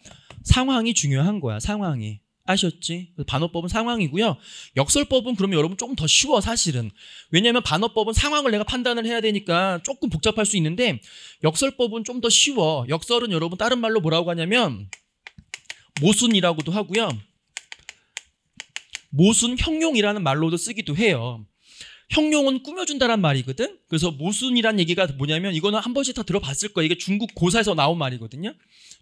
상황이 중요한 거야, 상황이. 아셨지? 반어법은 상황이고요. 역설법은 그러면 여러분 조금 더 쉬워 사실은. 왜냐하면 반어법은 상황을 내가 판단을 해야 되니까 조금 복잡할 수 있는데 역설법은 좀 더 쉬워. 역설은 여러분 다른 말로 뭐라고 하냐면 모순이라고도 하고요. 모순 형용이라는 말로도 쓰기도 해요. 형용은 꾸며준다란 말이거든. 그래서 모순이란 얘기가 뭐냐면 이거는 한 번씩 다 들어봤을 거예요. 이게 중국 고사에서 나온 말이거든요.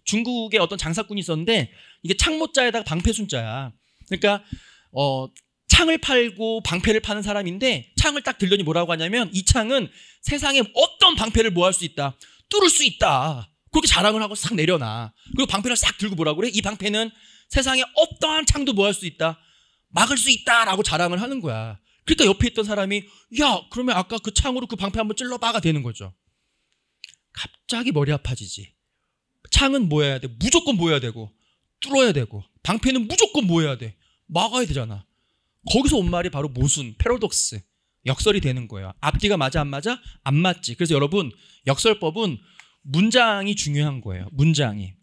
중국의 어떤 장사꾼이 있었는데 이게 창모자에다가 방패순자야. 그러니까 어 창을 팔고 방패를 파는 사람인데 창을 딱 들려니 뭐라고 하냐면 이 창은 세상에 어떤 방패를 모할 수 있다. 뚫을 수 있다. 그렇게 자랑을 하고 싹 내려놔. 그리고 방패를 싹 들고 뭐라 그래? 이 방패는 세상에 어떠한 창도 모할 수 있다. 막을 수 있다라고 자랑을 하는 거야. 그러니까 옆에 있던 사람이 야 그러면 아까 그 창으로 그 방패 한번 찔러봐가 되는 거죠. 갑자기 머리 아파지지. 창은 뭐해야 돼? 무조건 뭐해야 되고 뚫어야 되고 방패는 무조건 뭐해야 돼? 막아야 되잖아. 거기서 온 말이 바로 모순, 패러독스, 역설이 되는 거예요. 앞뒤가 맞아 안 맞아? 안 맞지. 그래서 여러분 역설법은 문장이 중요한 거예요. 문장이.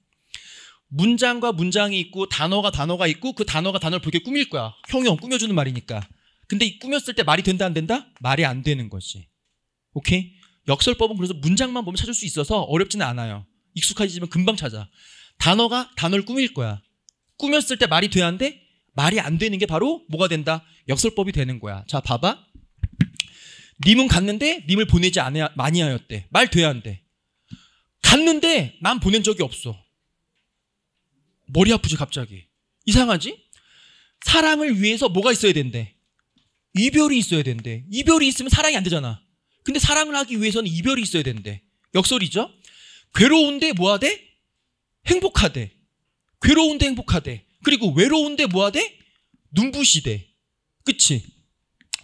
문장과 문장이 있고 단어가 단어가 있고 그 단어가 단어를 보게 꾸밀 거야. 형형 꾸며주는 말이니까. 근데 이 꾸몄을 때 말이 된다 안 된다? 말이 안 되는 거지. 오케이? 역설법은 그래서 문장만 보면 찾을 수 있어서 어렵지는 않아요. 익숙하지만 금방 찾아. 단어가 단어를 꾸밀 거야. 꾸몄을 때 말이 돼야 한데 말이 안 되는 게 바로 뭐가 된다? 역설법이 되는 거야. 자, 봐봐. 님은 갔는데 님을 보내지 않아 마니아였대. 말 돼야 한대. 갔는데 난 보낸 적이 없어. 머리 아프지 갑자기. 이상하지? 사람을 위해서 뭐가 있어야 된대. 이별이 있어야 된대. 이별이 있으면 사랑이 안 되잖아. 근데 사랑을 하기 위해서는 이별이 있어야 된대. 역설이죠? 괴로운데 뭐하대? 행복하대. 괴로운데 행복하대. 그리고 외로운데 뭐하대? 눈부시대. 그치?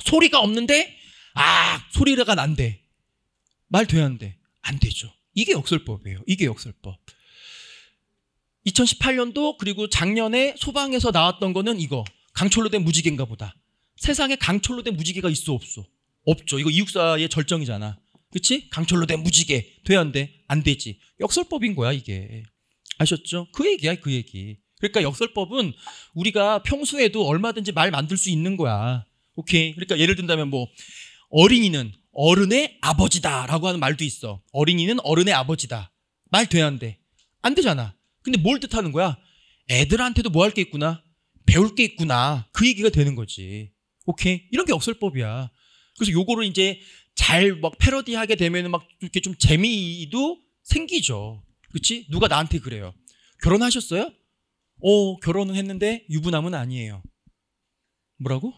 소리가 없는데, 아, 소리가 난대. 말 돼야 한대. 안 되죠. 이게 역설법이에요. 이게 역설법. 2018년도 그리고 작년에 소방에서 나왔던 거는 이거. 강철로 된 무지개인가 보다. 세상에 강철로 된 무지개가 있어 없어? 없죠. 이거 이육사의 절정이잖아. 그치? 강철로 된 무지개. 돼야 안 돼? 안 되지. 역설법인 거야, 이게. 아셨죠? 그 얘기야, 그 얘기. 그러니까 역설법은 우리가 평소에도 얼마든지 말 만들 수 있는 거야. 오케이. 그러니까 예를 든다면 뭐, 어린이는 어른의 아버지다. 라고 하는 말도 있어. 어린이는 어른의 아버지다. 말 돼야 안 돼? 안 되잖아. 근데 뭘 뜻하는 거야? 애들한테도 뭐 할 게 있구나. 배울 게 있구나. 그 얘기가 되는 거지. 오케이 이런 게 없을 법이야. 그래서 요거를 이제 잘 막 패러디하게 되면은 막 이렇게 좀 재미도 생기죠. 그치 누가 나한테 그래요. 결혼하셨어요? 어 결혼은 했는데 유부남은 아니에요. 뭐라고?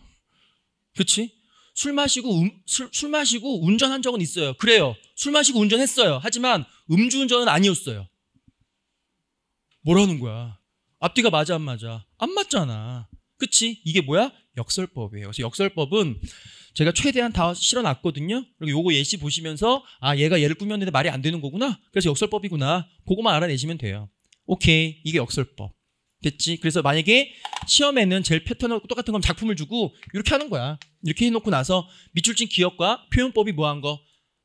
그치술 마시고 음, 술, 술 마시고 운전한 적은 있어요. 그래요. 술 마시고 운전했어요. 하지만 음주운전은 아니었어요. 뭐라는 거야? 앞뒤가 맞아 안 맞아? 안 맞잖아. 그치? 이게 뭐야? 역설법이에요. 그래서 역설법은 제가 최대한 다 실어놨거든요. 그리고 요거 예시 보시면서 아 얘가 얘를 꾸몄는데 말이 안 되는 거구나. 그래서 역설법이구나. 그거만 알아내시면 돼요. 오케이 이게 역설법. 됐지? 그래서 만약에 시험에는 젤 패턴하고 똑같은 건 작품을 주고 이렇게 하는 거야. 이렇게 해놓고 나서 밑줄 친 기억과 표현법이 뭐한 거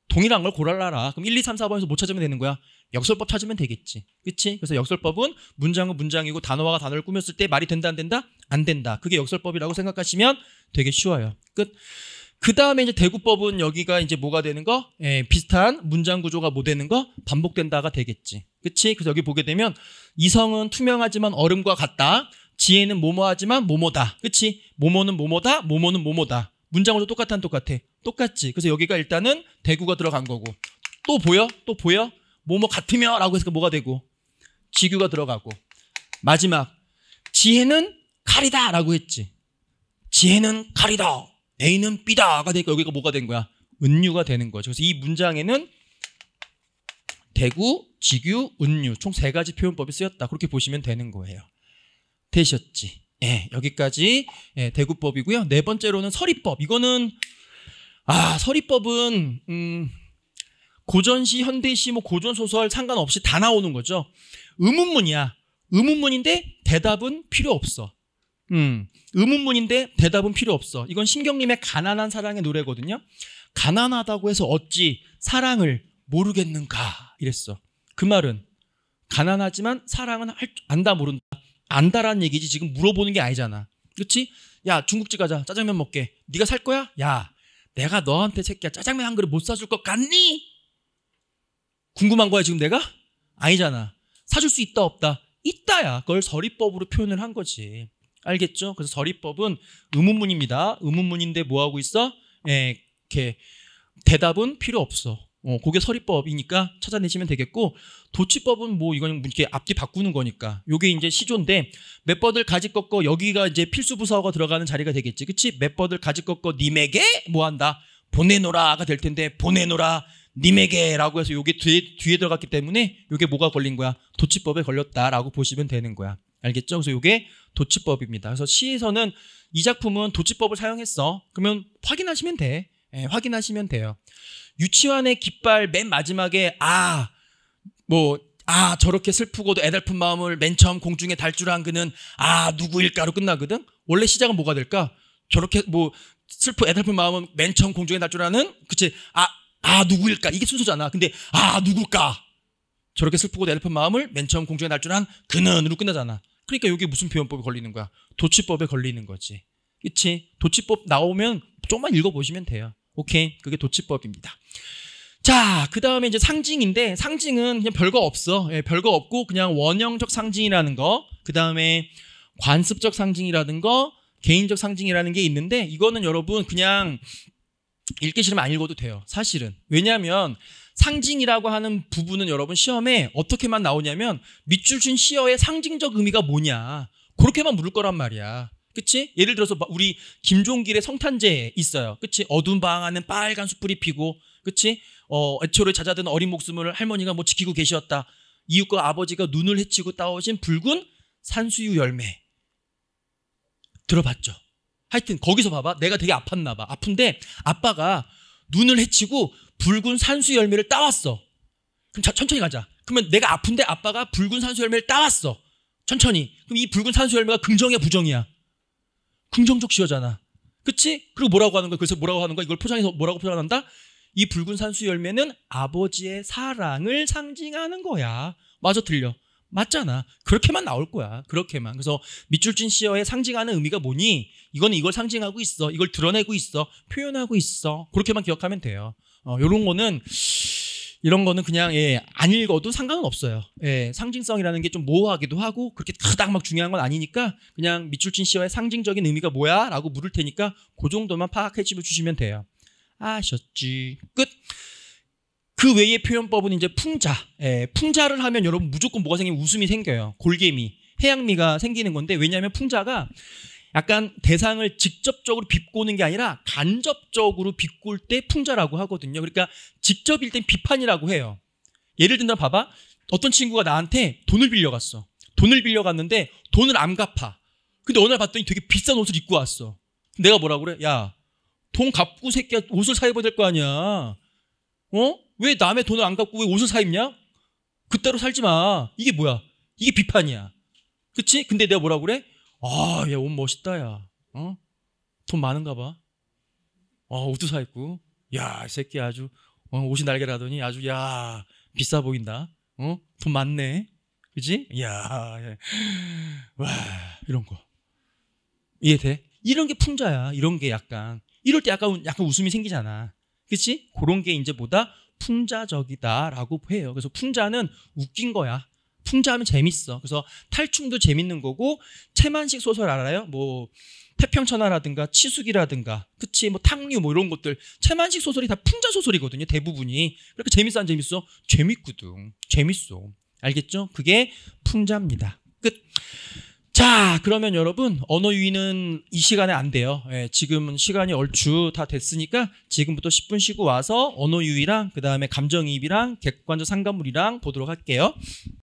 동일한 걸 고랄라라. 그럼 1, 2, 3, 4번에서 못 찾으면 되는 거야. 역설법 찾으면 되겠지. 그치? 그래서 역설법은 문장은 문장이고 단어와 단어를 꾸몄을 때 말이 된다 안 된다? 안 된다. 그게 역설법이라고 생각하시면 되게 쉬워요. 끝. 그 다음에 이제 대구법은 여기가 이제 뭐가 되는 거? 예, 비슷한 문장 구조가 뭐 되는 거? 반복된다가 되겠지. 그치? 그래서 여기 보게 되면 이성은 투명하지만 얼음과 같다. 지혜는 모모하지만모모다 그치? 모모는모모다모모는모모다 문장으로 똑같은 똑같아. 똑같지. 그래서 여기가 일단은 대구가 들어간 거고. 또 보여? 또 보여? 뭐뭐 같으며 라고 해서 뭐가 되고 지규가 들어가고 마지막 지혜는 칼이다 라고 했지. 지혜는 칼이다. A는 B다가 되니까 여기가 뭐가 된 거야? 은유가 되는 거죠. 그래서 이 문장에는 대구, 지규, 은유 총 세 가지 표현법이 쓰였다. 그렇게 보시면 되는 거예요. 되셨지? 예, 여기까지 예, 대구법이고요. 네 번째로는 서리법. 이거는 아 서리법은 음. 고전시, 현대시, 뭐 고전소설 상관없이 다 나오는 거죠. 의문문이야. 의문문인데 대답은 필요 없어. 음, 의문문인데 대답은 필요 없어. 이건 신경님의 가난한 사랑의 노래거든요. 가난하다고 해서 어찌 사랑을 모르겠는가 이랬어. 그 말은 가난하지만 사랑은 할, 안다 모른다. 안다라는 얘기지 지금 물어보는 게 아니잖아. 그렇지? 야 중국집 가자. 짜장면 먹게. 네가 살 거야? 야 내가 너한테 새끼야 짜장면 한 그릇 못 사줄 것 같니? 궁금한 거야 지금 내가? 아니잖아. 사줄 수 있다 없다. 있다야. 그걸 서리법으로 표현을 한 거지. 알겠죠? 그래서 서리법은 의문문입니다. 의문문인데 뭐 하고 있어? 에, 예, 이렇게 대답은 필요 없어. 어, 그게 서리법이니까 찾아내시면 되겠고 도치법은 뭐 이건 이렇게 앞뒤 바꾸는 거니까 요게 이제 시조인데 몇 버들 가지 꺾어 여기가 이제 필수 부사어가 들어가는 자리가 되겠지 그치 몇 버들 가지 꺾어 님에게 뭐 한다 보내노라가 될 텐데 보내노라 님에게라고 해서 이게 뒤에, 뒤에 들어갔기 때문에 이게 뭐가 걸린 거야? 도치법에 걸렸다라고 보시면 되는 거야. 알겠죠? 그래서 이게 도치법입니다. 그래서 시에서는 이 작품은 도치법을 사용했어. 그러면 확인하시면 돼. 예, 확인하시면 돼요. 유치원의 깃발 맨 마지막에 아, 뭐, 아, 저렇게 슬프고도 애달픈 마음을 맨 처음 공중에 달줄한 그는 아, 누구일까로 끝나거든? 원래 시작은 뭐가 될까? 저렇게 뭐, 슬프 애달픈 마음은 맨 처음 공중에 달 줄 아는? 그치? 아, 아, 누구일까? 이게 순서잖아. 근데 아, 누굴까? 저렇게 슬프고 내달픈 마음을 맨 처음 공중에 날 줄 한 그는으로 끝나잖아. 그러니까 여기 무슨 표현법에 걸리는 거야? 도치법에 걸리는 거지. 그치? 도치법 나오면 조금만 읽어보시면 돼요. 오케이. 그게 도치법입니다. 자, 그 다음에 이제 상징인데, 상징은 그냥 별거 없어. 예, 별거 없고, 그냥 원형적 상징이라는 거, 그 다음에 관습적 상징이라는 거, 개인적 상징이라는 게 있는데, 이거는 여러분 그냥 읽기 싫으면 안 읽어도 돼요. 사실은. 왜냐하면 상징이라고 하는 부분은 여러분 시험에 어떻게만 나오냐면 밑줄 친 시어의 상징적 의미가 뭐냐. 그렇게만 물을 거란 말이야. 그치? 예를 들어서 우리 김종길의 성탄제 있어요. 그치? 어두운 방 안은 빨간 숯불이 피고, 그치? 어, 애초를 찾아든 어린 목숨을 할머니가 뭐 지키고 계셨다. 이웃과 아버지가 눈을 헤치고 따오신 붉은 산수유 열매. 들어봤죠? 하여튼 거기서 봐봐. 내가 되게 아팠나 봐. 아픈데 아빠가 눈을 헤치고 붉은 산수 열매를 따왔어. 그럼 자, 천천히 가자. 그러면 내가 아픈데 아빠가 붉은 산수 열매를 따왔어. 천천히. 그럼 이 붉은 산수 열매가 긍정이야, 부정이야? 긍정적 시어잖아. 그치? 그리고 뭐라고 하는 거야? 그래서 뭐라고 하는 거야? 이걸 포장해서 뭐라고 표현한다? 이 붉은 산수 열매는 아버지의 사랑을 상징하는 거야. 마저 들려. 맞잖아. 그렇게만 나올 거야. 그렇게만. 그래서 밑줄 친 씨어의 상징하는 의미가 뭐니? 이거는 이걸 상징하고 있어. 이걸 드러내고 있어. 표현하고 있어. 그렇게만 기억하면 돼요. 어, 요런 거는 이런 거는 그냥 예, 안 읽어도 상관은 없어요. 예, 상징성이라는 게 좀 모호하기도 하고 그렇게 크닥 막 중요한 건 아니니까 그냥 밑줄친 씨어의 상징적인 의미가 뭐야라고 물을 테니까 그 정도만 파악해 주시면 돼요. 아셨지? 끝. 그 외의 표현법은 이제 풍자. 예, 풍자를 하면 여러분 무조건 뭐가 생기면 웃음이 생겨요. 골개미, 해양미가 생기는 건데 왜냐하면 풍자가 약간 대상을 직접적으로 비꼬는 게 아니라 간접적으로 비꼴 때 풍자라고 하거든요. 그러니까 직접일 땐 비판이라고 해요. 예를 든다 봐봐. 어떤 친구가 나한테 돈을 빌려갔어. 돈을 빌려갔는데 돈을 안 갚아. 근데 어느 날 봤더니 되게 비싼 옷을 입고 왔어. 내가 뭐라 그래? 야, 돈 갚고 새끼야 옷을 사 입어야 될 거 아니야. 어? 왜 남의 돈을 안 갚고 왜 옷을 사 입냐? 그때로 살지 마. 이게 뭐야? 이게 비판이야. 그치? 근데 내가 뭐라 그래? 아, 야, 옷 멋있다, 야. 어? 돈 많은가 봐. 아, 옷도 사 입고. 야, 이 새끼 아주, 어, 옷이 날개라더니 아주, 야, 비싸 보인다. 어? 돈 많네. 그치 야, 야, 와, 이런 거. 이해돼? 이런 게 풍자야. 이런 게 약간. 이럴 때 약간, 약간 웃음이 생기잖아. 그치? 그런 게 이제 보다 풍자적이다라고 해요. 그래서 풍자는 웃긴 거야. 풍자하면 재밌어. 그래서 탈춤도 재밌는 거고 채만식 소설 알아요? 뭐 태평천하라든가 치숙이라든가 그치 뭐 탕류 뭐 이런 것들 채만식 소설이 다 풍자 소설이거든요. 대부분이 그렇게 재밌어 안 재밌어? 재밌거든. 재밌어. 알겠죠? 그게 풍자입니다. 끝. 자, 그러면 여러분, 언어 유희는 이 시간에 안 돼요. 예, 지금 시간이 얼추 다 됐으니까 지금부터 10분 쉬고 와서 언어 유희랑 그 다음에 감정이입이랑 객관적 상관물이랑 보도록 할게요.